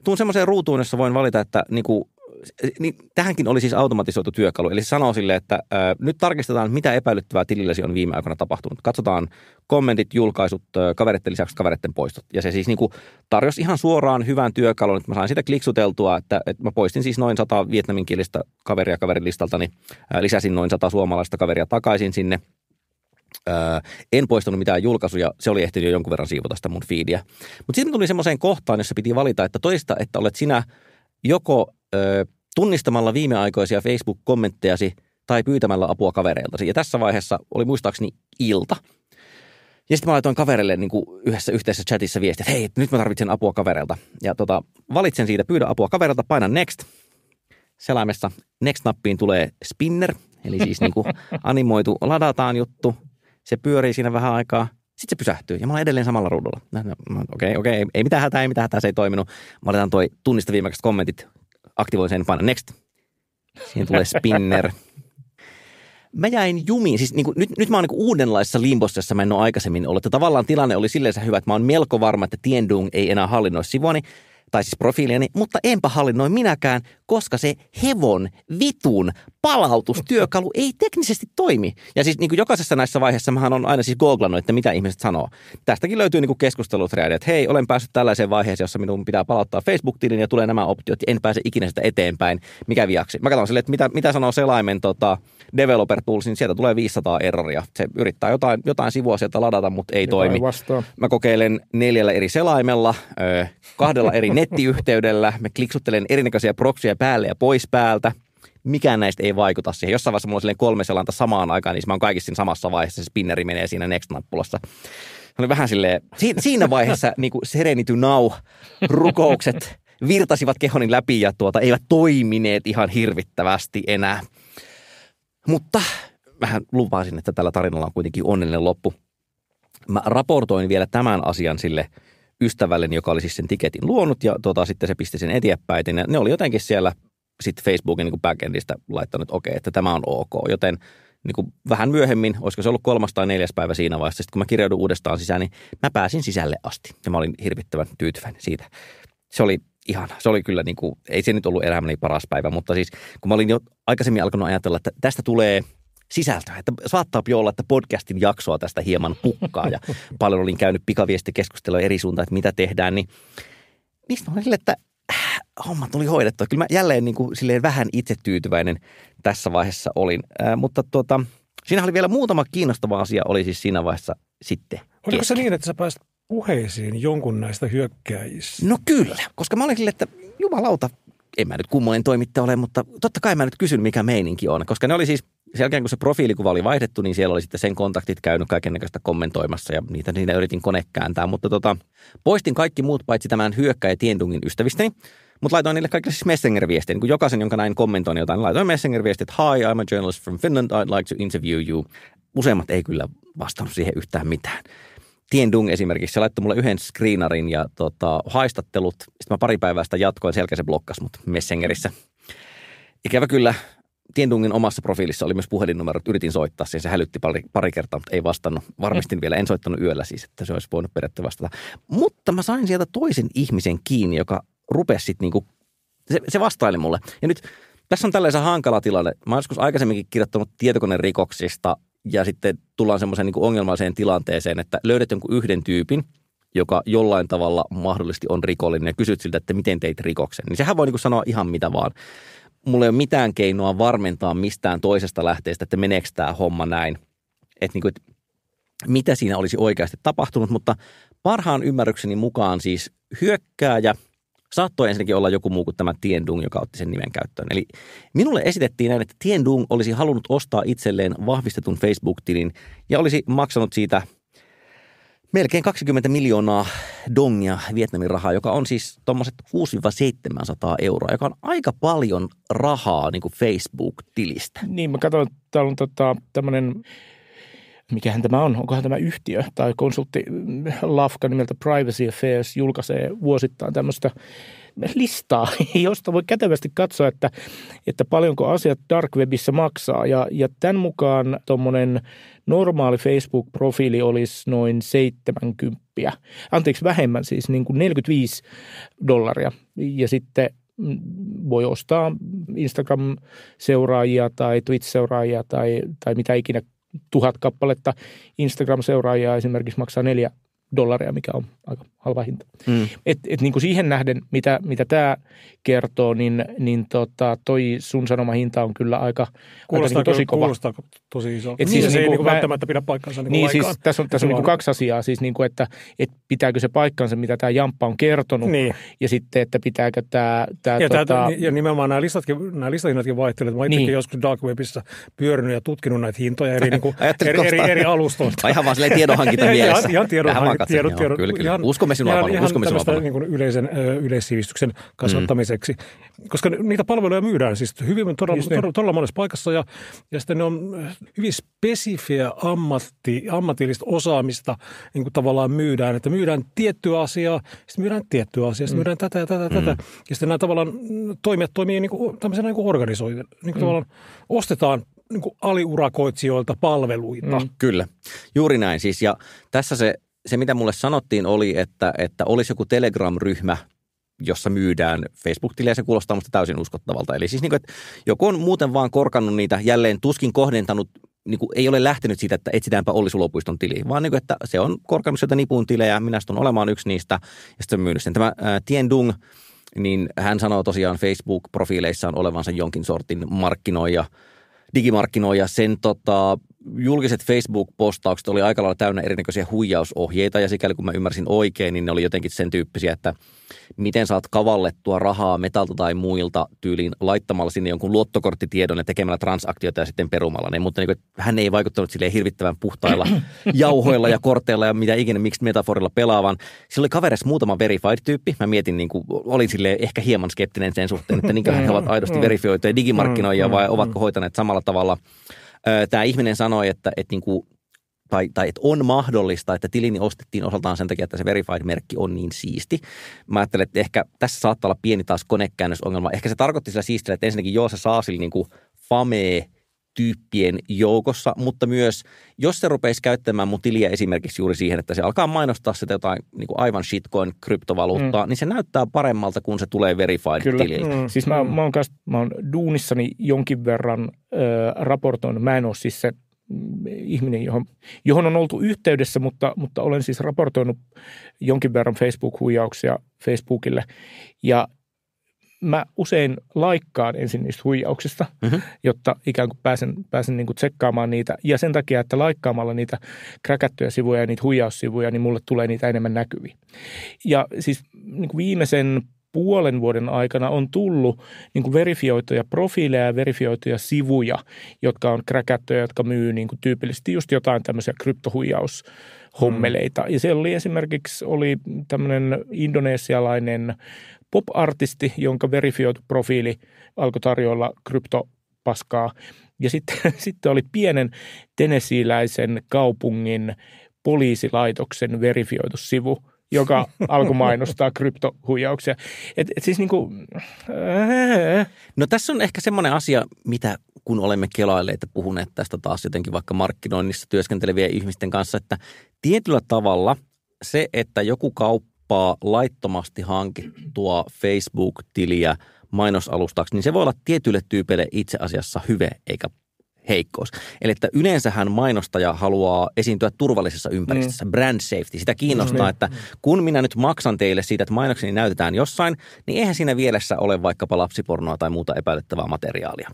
S1: Tuun semmoiseen ruutuun, jossa voin valita, että niin kuin niin tähänkin oli siis automatisoitu työkalu. Eli se sanoo sille, että ää, nyt tarkistetaan, mitä epäilyttävää tilillesi on viime aikoina tapahtunut. Katsotaan kommentit, julkaisut, ää, kavereiden lisäksi kavereiden poistot. Ja se siis niin tarjosi ihan suoraan hyvän työkalun, että mä sain sitä kliksuteltua, että, että mä poistin siis noin 100 vietnaminkielistä kaveria kaverilistalta, niin lisäsin noin 100 suomalaista kaveria takaisin sinne. Öö, en poistanut mitään julkaisuja, se oli ehtinyt jo jonkun verran siivota sitä mun fiidiä. Mutta sitten tuli semmoiseen kohtaan, jossa piti valita, että toista, että olet sinä joko öö, tunnistamalla viimeaikoisia Facebook-kommenttejasi tai pyytämällä apua kavereiltasi. Ja tässä vaiheessa oli muistaakseni ilta. Ja sitten mä laitoin kaverille niin kuin yhdessä yhteisessä chatissa viesti, että hei, nyt mä tarvitsen apua kaverelta. Ja tota, valitsen siitä, pyydä apua kaverelta. paina next. Selaimessa next-nappiin tulee spinner, eli siis niin kuin animoitu ladataan juttu. Se pyörii siinä vähän aikaa. Sitten se pysähtyy ja mä olen edelleen samalla ruudulla. Mm, okei, okei, okay, okay, ei mitään hätää, ei mitään hätää, se ei toiminut. Mä laitan toi tunnista viimeksi kommentit aktivoin sen, painan next. Siihen tulee spinner. Mä jäin jumiin, siis niin kuin, nyt, nyt mä oon niin uudenlaisessa limbossa, jossa mä en ole aikaisemmin ollut. Ja tavallaan tilanne oli silleen hyvä, että mä oon melko varma, että Tiendung ei enää hallinnoi sivuani. Niin tai siis profiiliani, mutta enpä hallinnoi minäkään, koska se hevon vitun palautustyökalu ei teknisesti toimi. Ja siis niin kuin jokaisessa näissä vaiheissa mähän on aina siis googlannut, että mitä ihmiset sanoo. Tästäkin löytyy niin keskustelut että hei, olen päässyt tällaiseen vaiheeseen, jossa minun pitää palauttaa Facebook-tilin ja tulee nämä optiot, en pääse ikinä sitä eteenpäin, mikä viaksi. Mä katson sille, että mitä, mitä sanoo selaimen tota, developer tools, niin sieltä tulee 500 erroria. Se yrittää jotain, jotain sivua sieltä ladata, mutta ei Joka toimi. Vastaan. Mä kokeilen neljällä eri selaimella, kahdella eri nettiyhteydellä, me kliksuttelen erinäköisiä proksia päälle ja pois päältä. Mikään näistä ei vaikuta siihen. Jossain vaiheessa mulla on kolme selanta samaan aikaan, niin mä oon kaikissa siinä samassa vaiheessa, se spinneri menee siinä next-nappulassa. oli vähän silleen, siinä vaiheessa niin kuin Serenity Now-rukoukset virtasivat kehonin läpi ja tuota, eivät toimineet ihan hirvittävästi enää. Mutta vähän lupaisin, että tällä tarinalla on kuitenkin onnellinen loppu. Mä raportoin vielä tämän asian sille – ystävälleni, joka oli siis sen tiketin luonut ja tota, sitten se pisti sen eteenpäin. Ja ne oli jotenkin siellä sitten Facebookin niin backendistä laittanut, että okei, että tämä on ok. Joten niin kuin vähän myöhemmin, olisiko se ollut kolmas tai neljäs päivä siinä vaiheessa, sitten kun mä kirjaudun uudestaan sisään, niin mä pääsin sisälle asti. Ja mä olin hirvittävän tyytyväinen siitä. Se oli ihan, se oli kyllä niin kuin, ei se nyt ollut elämäni paras päivä, mutta siis kun mä olin jo aikaisemmin alkanut ajatella, että tästä tulee – sisältöä. Että saattaa olla, että podcastin jaksoa tästä hieman kukkaa ja paljon olin käynyt pikaviestikeskustelua eri suuntaan, että mitä tehdään, niin mistä on sille, että äh, homma tuli hoidettua. Kyllä mä jälleen niin kuin silleen vähän itsetyytyväinen tässä vaiheessa olin, äh, mutta tuota, siinä oli vielä muutama kiinnostava asia, oli siis siinä vaiheessa sitten.
S2: Oliko se niin, että sä pääsit puheisiin jonkun näistä hyökkäjistä?
S1: No kyllä, koska mä olin silleen, että jumalauta, en mä nyt kummoinen toimittaja ole, mutta totta kai mä nyt kysyn, mikä meininki on, koska ne oli siis – sen jälkeen, kun se profiilikuva oli vaihdettu, niin siellä oli sitten sen kontaktit käynyt kaiken näköistä kommentoimassa ja niitä niitä yritin kone kääntää. Mutta tota, poistin kaikki muut paitsi tämän ja Tiendungin ystävistäni, mutta laitoin niille kaikille siis Messenger-viestiä. Niin jokaisen, jonka näin kommentoin jotain, niin laitoin Messenger-viestiä, että hi, I'm a journalist from Finland, I'd like to interview you. Useimmat ei kyllä vastannut siihen yhtään mitään. Dung esimerkiksi, se laittoi mulle yhden screenarin ja tota, haistattelut. Sitten mä pari päivää sitä jatkoin, sen se blokkas mut Messengerissä. Ikävä kyllä, Tiendungin omassa profiilissa oli myös että Yritin soittaa siihen, se hälytti pari, pari kertaa, mutta ei vastannut. Varmistin vielä, en soittanut yöllä siis, että se olisi voinut periaatteessa vastata. Mutta mä sain sieltä toisen ihmisen kiinni, joka rupesi sitten niinku, se, se vastaili mulle. Ja nyt tässä on tällaisen hankala tilanne. Mä olen joskus aikaisemminkin kirjoittanut tietokoneen rikoksista ja sitten tullaan semmoiseen niinku ongelmalliseen tilanteeseen, että löydät jonkun yhden tyypin, joka jollain tavalla mahdollisesti on rikollinen ja kysyt siltä, että miten teit rikoksen. Niin sehän voi niin sanoa ihan mitä vaan mulla ei ole mitään keinoa varmentaa mistään toisesta lähteestä, että meneekö tämä homma näin. Että niin kuin, et mitä siinä olisi oikeasti tapahtunut, mutta parhaan ymmärrykseni mukaan siis hyökkääjä saattoi ensinnäkin olla joku muu kuin tämä Tien Dung, joka otti sen nimen käyttöön. Eli minulle esitettiin näin, että Tien Dung olisi halunnut ostaa itselleen vahvistetun Facebook-tilin ja olisi maksanut siitä – melkein 20 miljoonaa dongia Vietnamin rahaa, joka on siis tuommoiset 6-700 euroa, joka on aika paljon rahaa niin kuin Facebook-tilistä. Niin, mä katson, että täällä on tota, tämmöinen mikähän tämä
S3: on, onkohan tämä yhtiö tai konsultti mm, Lafka nimeltä Privacy Affairs julkaisee vuosittain tämmöistä listaa, josta voi kätevästi katsoa, että, että paljonko asiat dark webissä maksaa. Ja, ja tämän mukaan tuommoinen normaali Facebook-profiili olisi noin 70, anteeksi vähemmän siis, niin kuin 45 dollaria. Ja sitten mm, voi ostaa Instagram-seuraajia tai Twitch-seuraajia tai, tai mitä ikinä tuhat kappaletta Instagram-seuraajaa esimerkiksi maksaa neljä dollaria, mikä on aika halva hinta. Mm. Et, et niin kuin siihen nähden, mitä, mitä tämä kertoo, niin, niin tota, toi sun sanoma hinta on kyllä aika, aika niin tosi kova. Kuulostaa tosi iso. Et niin, siis se niin kuin, ei niin välttämättä pidä paikkansa niin, niin siis tässä on, tässä on niin kuin kaksi asiaa, siis niin kuin, että, että pitääkö se paikkansa, mitä tämä Jamppa on kertonut, niin. ja sitten, että pitääkö tämä... tämä ja, tota... ja
S2: nimenomaan nämä, listatkin, nämä listahinnatkin vaihtelevat. Mä itsekin niin. joskus Dark Webissa pyörinyt ja tutkinut näitä hintoja eri, niin kuin, eri, eri, eri alustoilta. Ihan vaan silleen tiedonhankinta mielessä. Ihan, ihan tiedonhankinta hakat tiedot, sen, tiedot, kyllä, kyllä. Ihan, uskomme sinua ihan, paljon, uskomme sinua paljon. Niin yleisen yleisen, yleissivistyksen kasvattamiseksi, mm. koska niitä palveluja myydään siis hyvin todella, Just niin. todella, todella monessa paikassa ja, ja sitten ne on hyvin spesifiä ammatti, ammatillista osaamista niin kuin tavallaan myydään, että myydään tiettyä asiaa, sitten myydään tiettyä asiaa, sitten mm. myydään tätä ja tätä ja mm. tätä ja sitten nämä tavallaan toimijat toimii niin kuin, tämmöisenä niin kuin organisoitu, niin kuin mm. tavallaan ostetaan niin kuin aliurakoitsijoilta palveluita. Mm,
S1: kyllä, juuri näin siis. Ja tässä se se, mitä mulle sanottiin, oli, että, että olisi joku Telegram-ryhmä, jossa myydään Facebook-tilejä, se kuulostaa musta täysin uskottavalta. Eli siis niin kuin, että joku on muuten vaan korkannut niitä, jälleen tuskin kohdentanut, niin kuin, ei ole lähtenyt siitä, että etsitäänpä Olli Sulopuiston tili, vaan niin kuin, että se on korkannut sieltä nipun tilejä, minä sitten olemaan yksi niistä, ja sitten myynyt sen. Tämä ää, Tien Dung, niin hän sanoo tosiaan Facebook-profiileissaan olevansa jonkin sortin markkinoija, digimarkkinoija, sen tota, julkiset Facebook-postaukset oli aika lailla täynnä erinäköisiä huijausohjeita ja sikäli kun mä ymmärsin oikein, niin ne oli jotenkin sen tyyppisiä, että miten saat kavallettua rahaa metalta tai muilta tyyliin laittamalla sinne jonkun luottokorttitiedon ja tekemällä transaktioita ja sitten perumalla ne. Mutta niin kuin, hän ei vaikuttanut sille hirvittävän puhtailla jauhoilla ja korteilla ja mitä ikinä, miksi metaforilla pelaavan. Sillä oli kaverissa muutama verified-tyyppi. Mä mietin, niin kuin, olin sille ehkä hieman skeptinen sen suhteen, että niinkö he ovat aidosti mm. verifioituja digimarkkinoijia mm, vai mm, ovatko hoitaneet samalla samalla tavalla tämä ihminen sanoi, että, että niin kuin, tai, tai että on mahdollista, että tilini ostettiin osaltaan sen takia, että se verified-merkki on niin siisti. Mä ajattelin, että ehkä tässä saattaa olla pieni taas konekäännösongelma. Ehkä se tarkoitti sillä siistillä, että ensinnäkin joo, se saa sillä niin kuin famee tyyppien joukossa, mutta myös jos se rupeisi käyttämään mun tiliä esimerkiksi juuri siihen, että se alkaa mainostaa sitä jotain niin kuin aivan shitcoin kryptovaluuttaa, mm. niin se näyttää paremmalta, kun se tulee verified Kyllä. tilille. Mm. Siis
S3: mä, mm. mä, oon kanssa, mä oon duunissani jonkin verran ö, raportoinut, mä en ole siis se mm, ihminen, johon, johon on oltu yhteydessä, mutta, mutta olen siis raportoinut jonkin verran Facebook-huijauksia Facebookille. Ja mä usein laikkaan ensin niistä huijauksista, mm-hmm. jotta ikään kuin pääsen, pääsen niin kuin tsekkaamaan niitä. Ja sen takia, että laikkaamalla niitä kräkättyjä sivuja ja niitä huijaussivuja, niin mulle tulee niitä enemmän näkyviin. Ja siis niin kuin viimeisen puolen vuoden aikana on tullut niin kuin verifioituja profiileja ja verifioituja sivuja, jotka on kräkättyjä, jotka myy niin kuin tyypillisesti just jotain tämmöisiä kryptohuijaus hommeleita. Mm. Ja siellä oli esimerkiksi oli tämmöinen indonesialainen pop-artisti, jonka verifioitu profiili alkoi tarjoilla kryptopaskaa. Ja sitten, sitten oli pienen tenesiläisen kaupungin poliisilaitoksen verifioitu sivu, joka alkoi mainostaa kryptohuijauksia.
S1: Et, et siis niin kuin, äh. No tässä on ehkä semmoinen asia, mitä kun olemme kelailleet ja puhuneet tästä taas jotenkin vaikka markkinoinnissa työskentelevien ihmisten kanssa, että tietyllä tavalla se, että joku kauppa kauppaa laittomasti hankittua Facebook-tiliä mainosalustaksi, niin se voi olla tietyille tyypeille itse asiassa hyve eikä heikkous. Eli että yleensähän mainostaja haluaa esiintyä turvallisessa ympäristössä, mm. brand safety. Sitä kiinnostaa, mm. että kun minä nyt maksan teille siitä, että mainokseni näytetään jossain, niin eihän siinä vielessä ole vaikkapa lapsipornoa tai muuta epäilyttävää materiaalia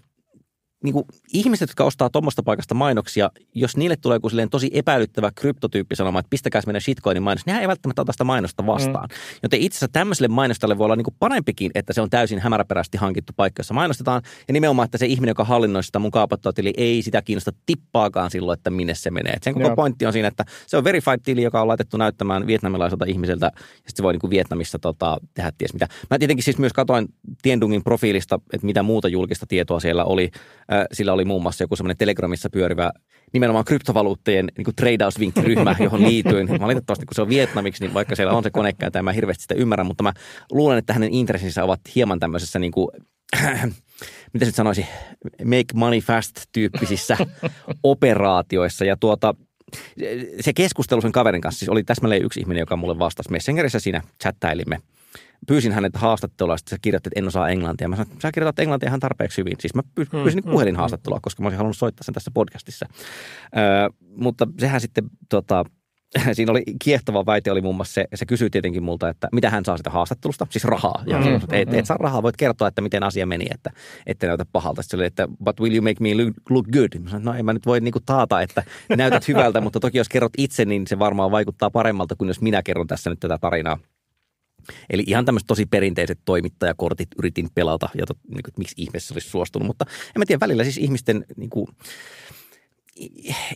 S1: niin kuin ihmiset, jotka ostaa tuommoista paikasta mainoksia, jos niille tulee joku tosi epäilyttävä kryptotyyppi sanomaan, että pistäkää meidän shitcoinin mainos, nehän ei välttämättä ota sitä mainosta vastaan. Mm. Joten itse asiassa tämmöiselle mainostalle voi olla niin kuin parempikin, että se on täysin hämäräperäisesti hankittu paikka, jossa mainostetaan. Ja nimenomaan, että se ihminen, joka hallinnoi sitä mun kaapattua tili, ei sitä kiinnosta tippaakaan silloin, että minne se menee. Et sen koko Joo. pointti on siinä, että se on verified tili, joka on laitettu näyttämään vietnamilaiselta ihmiseltä, ja sitten se voi niin kuin Vietnamissa tota, tehdä ties mitä. Mä tietenkin siis myös katoin Tiendungin profiilista, että mitä muuta julkista tietoa siellä oli sillä oli muun muassa joku semmoinen Telegramissa pyörivä nimenomaan kryptovaluuttien niin kuin treidausvinkkiryhmä, johon liityin. valitettavasti, kun se on vietnamiksi, niin vaikka siellä on se tai mä hirveästi sitä ymmärrän, mutta mä luulen, että hänen intressinsä ovat hieman tämmöisessä niin kuin, mitä nyt sanoisi, make money fast tyyppisissä operaatioissa. Ja tuota, se keskustelu sen kaverin kanssa, siis oli täsmälleen yksi ihminen, joka mulle vastasi Messengerissä siinä chattailimme – pyysin hänet haastattelua, sitten sä kirjoitit, että en osaa englantia. Mä sanoin, että sä kirjoitat englantia ihan tarpeeksi hyvin. Siis mä pyysin hmm, niin puhelinhaastattelua, haastattelua, koska mä olisin halunnut soittaa sen tässä podcastissa. Öö, mutta sehän sitten tota, siinä oli kiehtova väite oli muun muassa se, se kysyi tietenkin multa, että mitä hän saa sitä haastattelusta, siis rahaa. Ja hmm, sanoin, että et, mm. et saa rahaa, voit kertoa, että miten asia meni, että ette näytä pahalta. Sitten oli, että but will you make me look, look good? Mä sanoin, no en mä nyt voi niinku taata, että näytät hyvältä, mutta toki jos kerrot itse, niin se varmaan vaikuttaa paremmalta kuin jos minä kerron tässä nyt tätä tarinaa. Eli ihan tämmöiset tosi perinteiset toimittajakortit yritin pelata, ja tot, niin kuin, miksi ihmeessä olisi suostunut. Mutta en mä tiedä, välillä siis ihmisten niin kuin,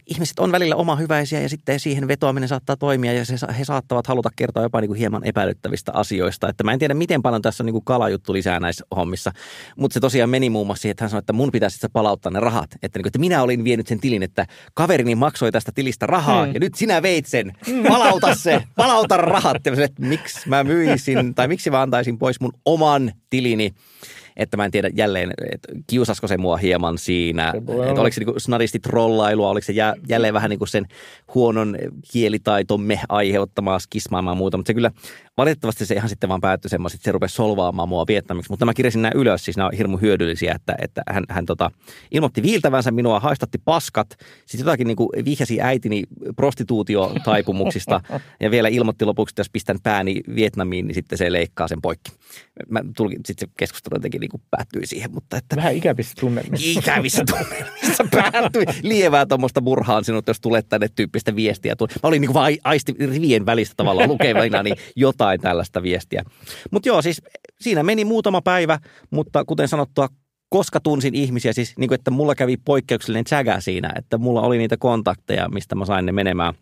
S1: ihmiset on välillä oma hyväisiä ja sitten siihen vetoaminen saattaa toimia ja se, he saattavat haluta kertoa jopa niin kuin hieman epäilyttävistä asioista. Että mä en tiedä, miten paljon tässä on niin kuin kalajuttu lisää näissä hommissa, mutta se tosiaan meni muun muassa siihen, että hän sanoi, että mun pitäisi palauttaa ne rahat. Että, niin kuin, että minä olin vienyt sen tilin, että kaverini maksoi tästä tilistä rahaa hmm. ja nyt sinä veit sen. Mm. Palauta se, palauta rahat. Ja mä sanoin, että miksi mä myisin tai miksi mä antaisin pois mun oman tilini että mä en tiedä jälleen, että kiusasko se mua hieman siinä, se että oliko se niin snaristi trollailua, oliko se jä, jälleen vähän niin kuin sen huonon kielitaitomme aiheuttamaa skismaamaan muuta, mutta se kyllä Valitettavasti se ihan sitten vaan päättyi semmoiset, että se rupesi solvaamaan mua viettämiksi. mutta mä kirjasin nämä ylös, siis nämä on hirmu hyödyllisiä, että, että hän, hän tota, ilmoitti viiltävänsä minua, haistatti paskat, sitten jotakin niin kuin vihjasi äitini prostituutiotaipumuksista ja vielä ilmoitti lopuksi, että jos pistän pääni Vietnamiin, niin sitten se leikkaa sen poikki. Mä tulkin, sitten se keskustelu jotenkin niin kuin päättyi siihen, mutta
S3: että... Vähän ikävissä tunnelmissa. Ikävissä
S1: tunnelmissa päättyi. Lievää tuommoista murhaan sinut, jos tulet tänne tyyppistä viestiä. Mä olin niin kuin vaan aisti rivien välistä tavallaan lukevina, niin jotain jotain tällaista viestiä. Mutta joo, siis siinä meni muutama päivä, mutta kuten sanottua, koska tunsin ihmisiä, siis niin kuin, että mulla kävi poikkeuksellinen tsägä siinä, että mulla oli niitä kontakteja, mistä mä sain ne menemään.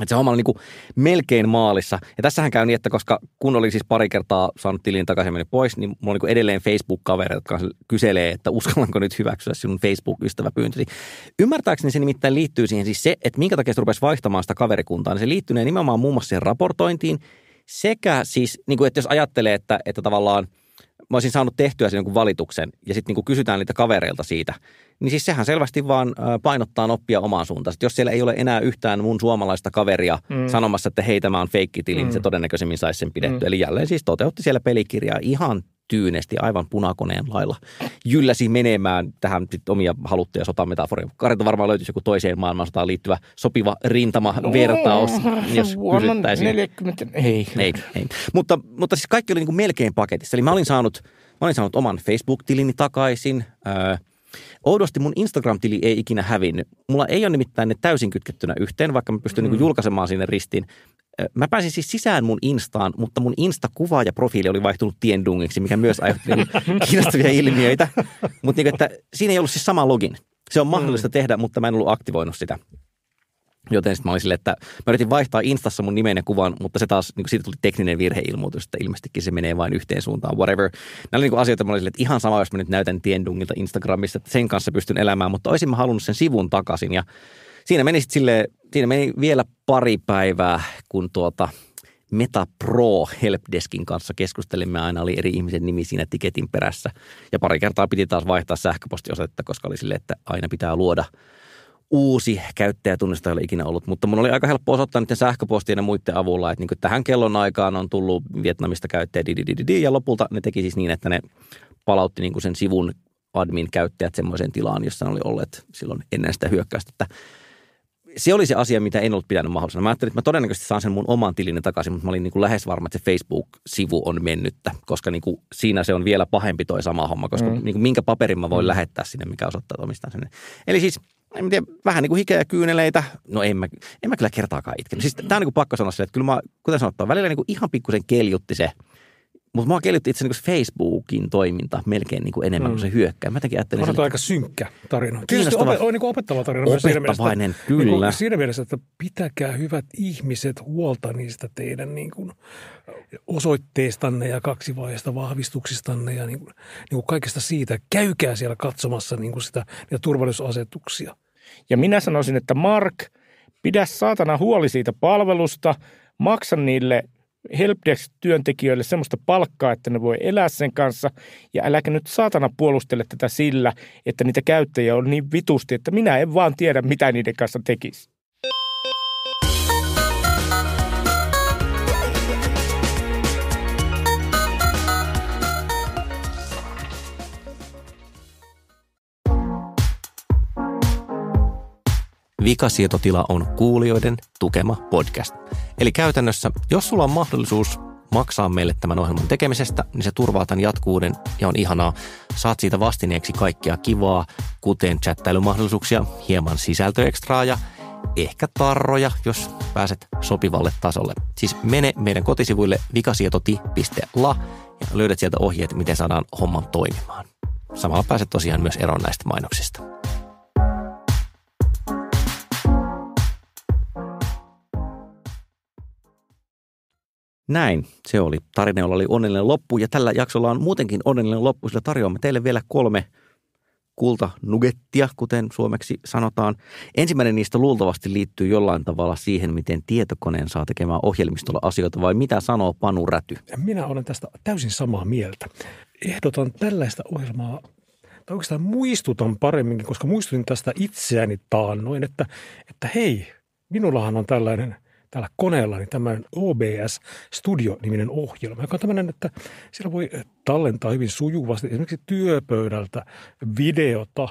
S1: Että se homma oli niin kuin melkein maalissa. Ja tässähän käy niin, että koska kun oli siis pari kertaa saanut tilin takaisin mennyt pois, niin mulla on niin edelleen Facebook-kavereita, jotka kyselee, että uskallanko nyt hyväksyä sinun Facebook-ystäväpyyntösi. Ymmärtääkseni se nimittäin liittyy siihen siis se, että minkä takia se rupesi vaihtamaan sitä kaverikuntaa, niin se liittyy nimenomaan muun muassa siihen raportointiin sekä siis, niin kuin, että jos ajattelee, että, että tavallaan mä olisin saanut tehtyä sen valituksen ja sitten niin kysytään niitä kavereilta siitä, niin siis sehän selvästi vaan painottaa oppia omaan suuntaan. Sitten jos siellä ei ole enää yhtään mun suomalaista kaveria mm. sanomassa, että hei tämä on feikkitili, mm. niin se mm. todennäköisemmin saisi sen pidettyä. Mm. Eli jälleen siis toteutti siellä pelikirjaa ihan tyynesti aivan punakoneen lailla jylläsi menemään tähän sit omia haluttuja sotametaforia. Karilta varmaan löytyisi joku toiseen maailmansotaan liittyvä sopiva vertaus, no, jos kysyttäisiin. 40, ei. ei, ei. Mutta, mutta siis kaikki oli niin kuin melkein paketissa. Eli mä olin saanut, mä olin saanut oman Facebook-tilini takaisin, öö, Oudosti mun Instagram-tili ei ikinä hävinnyt. Mulla ei ole nimittäin ne täysin kytkettynä yhteen, vaikka mä pystyn niinku mm. niin julkaisemaan sinne ristiin. Mä pääsin siis sisään mun Instaan, mutta mun Insta-kuva ja profiili oli vaihtunut tiendungiksi, mikä myös aiheutti niin kiinnostavia ilmiöitä. Mutta niin, siinä ei ollut siis sama login. Se on mahdollista mm. tehdä, mutta mä en ollut aktivoinut sitä. Joten sitten mä olin silleen, että mä yritin vaihtaa Instassa mun nimen ja kuvan, mutta se taas, niin siitä tuli tekninen virheilmoitus, että ilmeisestikin se menee vain yhteen suuntaan, whatever. Nämä oli niin asioita, mä olin silleen, että ihan sama, jos mä nyt näytän tiendungilta Instagramissa, että sen kanssa pystyn elämään, mutta olisin mä halunnut sen sivun takaisin. Ja siinä meni sitten sille, siinä meni vielä pari päivää, kun tuota, Meta Pro Helpdeskin kanssa keskustelimme aina, oli eri ihmisen nimi siinä tiketin perässä. Ja pari kertaa piti taas vaihtaa sähköpostiosoitetta, koska oli silleen, että aina pitää luoda uusi käyttäjätunnista ole ikinä ollut, mutta mun oli aika helppo osoittaa niiden sähköpostien ja muiden avulla, että niin tähän kellon aikaan on tullut Vietnamista käyttäjä di, ja lopulta ne teki siis niin, että ne palautti niin sen sivun admin-käyttäjät semmoiseen tilaan, jossa ne oli olleet silloin ennen sitä hyökkäystä. Että se oli se asia, mitä en ollut pitänyt mahdollisena. Mä ajattelin, että mä todennäköisesti saan sen mun oman tilin takaisin, mutta mä olin niin kuin lähes varma, että se Facebook-sivu on mennyttä, koska niin kuin siinä se on vielä pahempi toi sama homma, koska mm. niin kuin minkä paperin mä voin mm. lähettää sinne, mikä osoittaa omistan sinne. Eli siis – en tiedä, vähän niin kuin hikeä ja kyyneleitä. No en mä, en mä kyllä kertaakaan itkenyt. Siis tämä on niin kuin pakko sanoa sille, että kyllä mä, kuten sanottua, välillä niin kuin ihan pikkusen keljutti se – mutta mua kellytti itse niin Facebookin toiminta melkein niin kuin enemmän mm. kuin se hyökkää. Mä jotenkin ajattelin... Onhan aika
S2: synkkä tarina. Kiinnostava. Tietysti on niin opettava tarina. Opettavainen, mielessä, niinku kyllä. Niin siinä mielessä, että pitäkää hyvät ihmiset huolta niistä teidän niin kuin osoitteistanne ja kaksivaiheista vahvistuksistanne ja niin kuin, niin kuin kaikesta siitä. Käykää siellä katsomassa niin kuin sitä, ja turvallisuusasetuksia. Ja minä sanoisin, että Mark, pidä saatana
S3: huoli siitä palvelusta, maksa niille helpdesk-työntekijöille semmoista palkkaa, että ne voi elää sen kanssa. Ja äläkä nyt saatana puolustele tätä sillä, että niitä käyttäjiä on niin vitusti, että minä en vaan tiedä, mitä niiden kanssa tekisi.
S1: Vikasietotila on kuulijoiden tukema podcast. Eli käytännössä, jos sulla on mahdollisuus maksaa meille tämän ohjelman tekemisestä, niin se turvaa tämän jatkuuden ja on ihanaa. Saat siitä vastineeksi kaikkea kivaa, kuten chattailumahdollisuuksia, hieman sisältöekstraa ja ehkä tarroja, jos pääset sopivalle tasolle. Siis mene meidän kotisivuille vikasietoti.la ja löydät sieltä ohjeet, miten saadaan homman toimimaan. Samalla pääset tosiaan myös eroon näistä mainoksista. Näin, se oli. Tarinoilla oli onnellinen loppu ja tällä jaksolla on muutenkin onnellinen loppu, sillä tarjoamme teille vielä kolme kulta nugettia, kuten suomeksi sanotaan. Ensimmäinen niistä luultavasti liittyy jollain tavalla siihen, miten tietokoneen saa tekemään ohjelmistolla asioita, vai mitä sanoo Panu Räty?
S2: Minä olen tästä täysin samaa mieltä. Ehdotan tällaista ohjelmaa tai oikeastaan muistutan paremminkin, koska muistutin tästä itseäni taannoin, että, että hei, minullahan on tällainen – tällä koneella niin tämmöinen OBS Studio-niminen ohjelma, joka on tämmöinen, että siellä voi eh, tallentaa hyvin sujuvasti esimerkiksi työpöydältä videota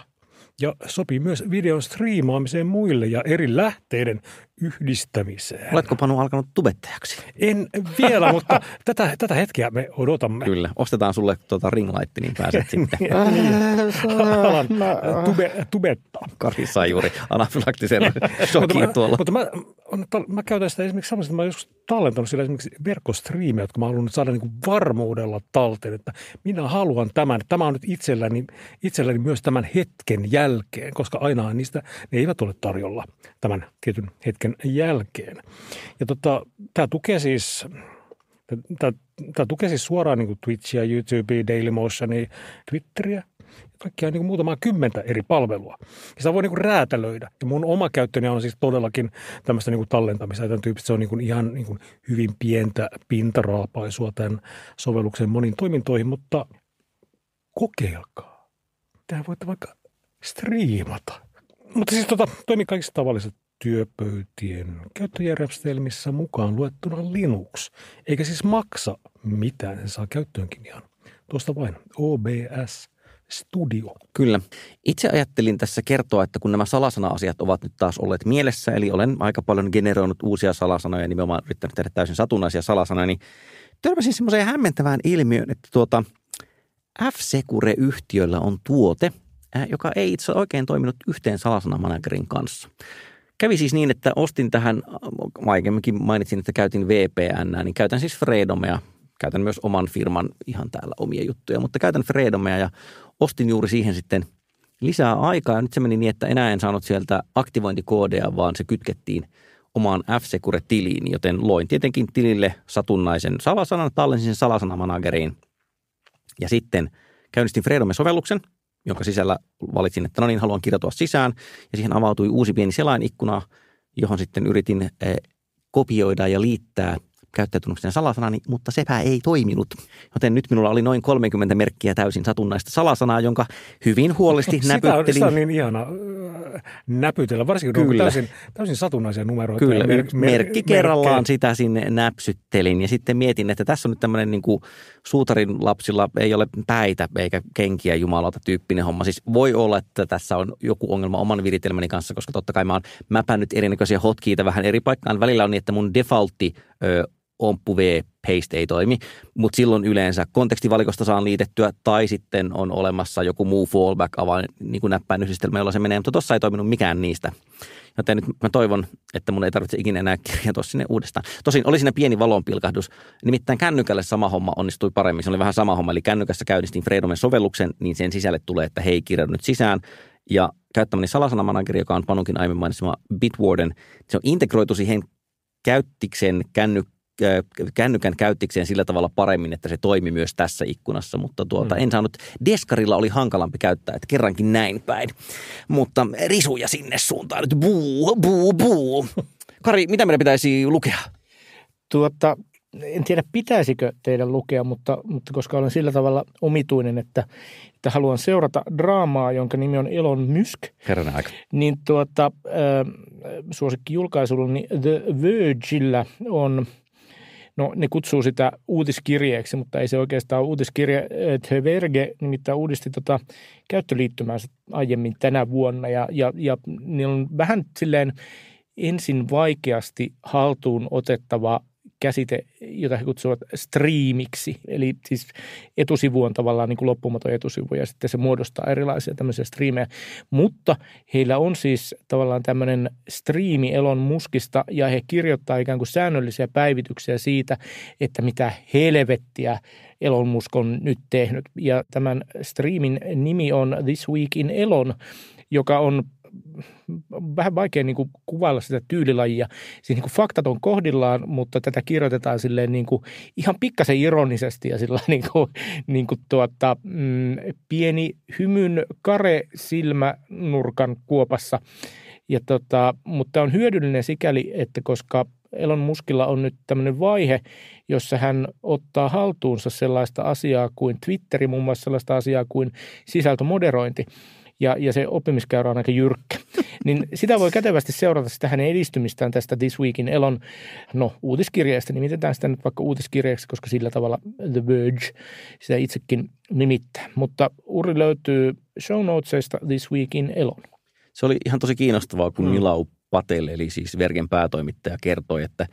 S2: ja sopii myös videon striimaamiseen muille ja eri lähteiden yhdistämiseen.
S1: Oletko Panu alkanut tubettajaksi? En vielä, mutta tätä, tätä hetkeä me odotamme. Kyllä, ostetaan sulle tuota ringlaitti, niin pääset sitten.
S2: Niin. Alan tube, tubetta.
S1: Kari sai juuri anafylaktisen niin. shokin tuolla. Mutta mä,
S2: mä, mä käytän sitä esimerkiksi sellaisen, että mä joskus tallentanut sillä esimerkiksi verkkostriimejä, jotka mä haluan saada niin varmuudella talteen, että minä haluan tämän. Tämä on nyt itselläni, itselläni myös tämän hetken jälkeen, koska aina niistä ne eivät ole tarjolla tämän tietyn hetken hetken jälkeen. Ja tota, tämä tukee siis Tämä tukee siis suoraan niin Twitchia, YouTubea, Dailymotionia, Twitteriä ja kaikkia niin muutamaa kymmentä eri palvelua. Ja sitä voi niin räätälöidä. Ja mun oma käyttöni on siis todellakin tämmöistä niin tallentamista tämän tyyppistä. Se on niin ihan niin hyvin pientä pintaraapaisua tämän sovelluksen moniin toimintoihin, mutta kokeilkaa. Tähän voitte vaikka striimata. Mutta siis tota, toimii kaikissa tavallisissa työpöytien käyttöjärjestelmissä mukaan luettuna Linux. Eikä siis maksa mitään, sen saa käyttöönkin ihan tuosta vain OBS Studio.
S1: Kyllä. Itse ajattelin tässä kertoa, että kun nämä salasana-asiat ovat nyt taas olleet mielessä, eli olen aika paljon generoinut uusia salasanoja ja nimenomaan yrittänyt tehdä täysin satunnaisia salasanoja, niin törmäsin semmoiseen hämmentävään ilmiöön, että tuota F-Secure-yhtiöllä on tuote, joka ei itse oikein toiminut yhteen salasanamanagerin kanssa. Kävi siis niin, että ostin tähän, aikemminkin mainitsin, että käytin VPN, niin käytän siis Freedomea. Käytän myös oman firman ihan täällä omia juttuja, mutta käytän Freedomea ja ostin juuri siihen sitten lisää aikaa. Ja nyt se meni niin, että enää en saanut sieltä aktivointikoodeja, vaan se kytkettiin omaan F-Secure-tiliin, joten loin tietenkin tilille satunnaisen salasanan, tallensin sen salasanamanageriin ja sitten käynnistin Freedome-sovelluksen – jonka sisällä valitsin, että no niin, haluan kirjautua sisään. Ja siihen avautui uusi pieni selainikkuna, johon sitten yritin eh, kopioida ja liittää käyttäjätunnuksen salasanani, mutta sepä ei toiminut. Joten nyt minulla oli noin 30 merkkiä täysin satunnaista salasanaa, jonka hyvin huolesti sitä näpyttelin. Sitä on niin
S2: ihana äh, näpytellä, varsinkin kun täysin, täysin satunnaisia numeroita. Kyllä, mer- mer- merkki kerrallaan
S1: sitä sinne näpsyttelin ja sitten mietin, että tässä on nyt tämmöinen niin kuin suutarin lapsilla ei ole päitä eikä kenkiä jumalalta tyyppinen homma. Siis voi olla, että tässä on joku ongelma oman viritelmäni kanssa, koska totta kai mä oon mäpännyt erinäköisiä hotkiita vähän eri paikkaan. Välillä on niin, että mun defaultti omppu v paste ei toimi, mutta silloin yleensä kontekstivalikosta saan liitettyä tai sitten on olemassa joku muu fallback avain niin kuin näppäinyhdistelmä, jolla se menee, mutta tuossa ei toiminut mikään niistä. Joten nyt mä toivon, että mun ei tarvitse ikinä enää kirjata sinne uudestaan. Tosin oli siinä pieni valonpilkahdus. Nimittäin kännykälle sama homma onnistui paremmin. Se oli vähän sama homma. Eli kännykässä käynnistin Freedomen sovelluksen, niin sen sisälle tulee, että hei, kirjaudu nyt sisään. Ja käyttämäni salasanamanageri, joka on Panunkin aiemmin mainitsema Bitwarden, se on integroitu siihen käyttiksen kännykkään kännykän käyttikseen sillä tavalla paremmin, että se toimi myös tässä ikkunassa, mutta tuota, mm. en saanut, deskarilla oli hankalampi käyttää, että kerrankin näin päin. Mutta risuja sinne suuntaan nyt, buu, buu, buu. Kari, mitä meidän pitäisi lukea?
S3: Tuota, en tiedä pitäisikö teidän lukea, mutta, mutta koska olen sillä tavalla omituinen, että, että haluan seurata draamaa, jonka nimi on Elon Musk. Herran aika. Niin tuota, äh, suosikki julkaisulla, niin The Vergillä on – No ne kutsuu sitä uutiskirjeeksi, mutta ei se oikeastaan ole uutiskirje. Eh, The Verge nimittäin uudisti tota käyttöliittymänsä aiemmin tänä vuonna ja, ja, ja niillä on vähän silleen ensin vaikeasti haltuun otettava käsite, jota he kutsuvat striimiksi. Eli siis etusivu on tavallaan niin kuin loppumaton etusivu ja sitten se muodostaa erilaisia tämmöisiä striimejä. Mutta heillä on siis tavallaan tämmöinen striimi Elon Muskista ja he kirjoittaa ikään kuin säännöllisiä päivityksiä siitä, että mitä helvettiä Elon Musk on nyt tehnyt. Ja tämän striimin nimi on This Week in Elon, joka on vähän vaikea niin kuin kuvailla sitä tyylilajia. Siis niin kuin faktat on kohdillaan, mutta tätä kirjoitetaan silleen niin kuin ihan pikkasen ironisesti ja sillä niin kuin, niin kuin niinku tuota, mm, pieni hymyn kare silmänurkan kuopassa. Ja tota, mutta on hyödyllinen sikäli, että koska Elon Muskilla on nyt tämmöinen vaihe, jossa hän ottaa haltuunsa sellaista asiaa kuin Twitteri, muun muassa sellaista asiaa kuin sisältömoderointi – ja, ja se oppimiskäyrä on aika jyrkkä. Niin sitä voi kätevästi seurata sitä hänen edistymistään tästä This Weekin Elon no, uutiskirjeestä. Nimitetään sitä nyt vaikka uutiskirjeeksi, koska sillä tavalla The Verge sitä itsekin nimittää. Mutta uri löytyy show notesista This Weekin Elon.
S1: Se oli ihan tosi kiinnostavaa, kun mm. Milau Patel, eli siis Vergen päätoimittaja, kertoi, että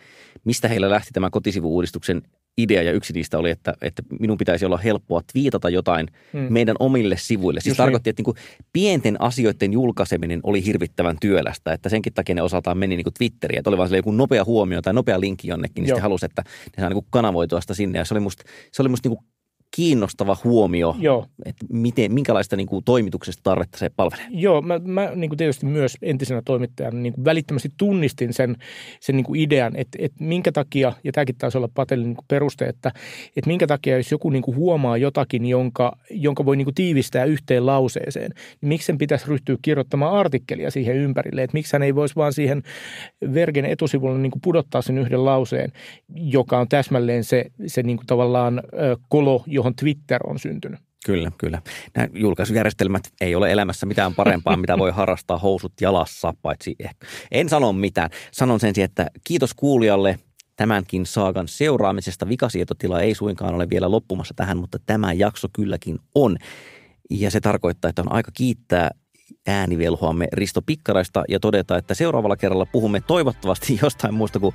S1: mistä heillä lähti tämä kotisivu-uudistuksen idea ja yksi niistä oli, että, että minun pitäisi olla helppoa twiitata jotain mm. meidän omille sivuille. Siis Just niin. tarkoitti, niin. että niin kuin pienten asioiden julkaiseminen oli hirvittävän työlästä, että senkin takia ne osaltaan meni niin kuin Twitteriin, että oli vaan joku nopea huomio tai nopea linkki jonnekin, niin sitten halusi, että ne saa niin kuin kanavoitua sitä sinne ja se oli musta, se oli musta niin kuin kiinnostava huomio, Joo. että miten, minkälaista niin kuin, toimituksesta tarvetta se palvelee.
S3: Joo, mä, mä niin kuin tietysti myös entisenä toimittajana niin kuin välittömästi tunnistin sen, sen niin kuin idean, että, että minkä takia, ja tämäkin taisi olla Patelin niin peruste, että, että minkä takia jos joku niin kuin huomaa jotakin, jonka, jonka voi niin kuin tiivistää yhteen lauseeseen, niin miksi sen pitäisi ryhtyä kirjoittamaan artikkelia siihen ympärille, että miksi hän ei voisi vaan siihen Vergen etusivulle niin kuin pudottaa sen yhden lauseen, joka on täsmälleen se, se niin kuin tavallaan kolo, jo johon Twitter on syntynyt.
S1: Kyllä, kyllä. Nämä julkaisujärjestelmät ei ole elämässä mitään parempaa, mitä voi harrastaa housut jalassa, paitsi ehkä. En sano mitään. Sanon sen, että kiitos kuulijalle tämänkin saagan seuraamisesta. Vikasietotila ei suinkaan ole vielä loppumassa tähän, mutta tämä jakso kylläkin on. Ja se tarkoittaa, että on aika kiittää äänivelhoamme Risto Pikkaraista ja todeta, että seuraavalla kerralla puhumme toivottavasti jostain muusta kuin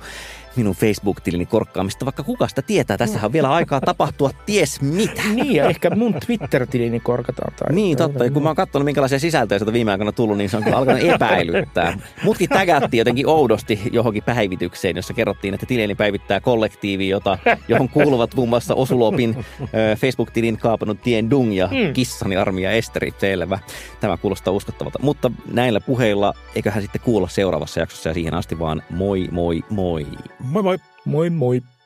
S1: minun Facebook-tilini korkkaamista, vaikka sitä tietää. Tässä on vielä aikaa tapahtua ties mitä. Niin, ja ehkä
S3: mun Twitter-tilini korkataan. Tai niin, totta.
S1: Ja kun mä oon katsonut, minkälaisia sisältöjä sieltä viime aikoina tullut, niin se on kyllä alkanut epäilyttää. Mutkin tägätti jotenkin oudosti johonkin päivitykseen, jossa kerrottiin, että tilini päivittää kollektiivi, jota, johon kuuluvat muun muassa Osulopin Facebook-tilin kaapanut Tien Dung ja mm. kissani Armia Esteri. Selvä. Tämä kuulostaa uskottavalta. Mutta näillä puheilla eiköhän sitten kuulla seuraavassa jaksossa ja siihen asti vaan moi moi moi.
S2: Moi moi! Moi moi!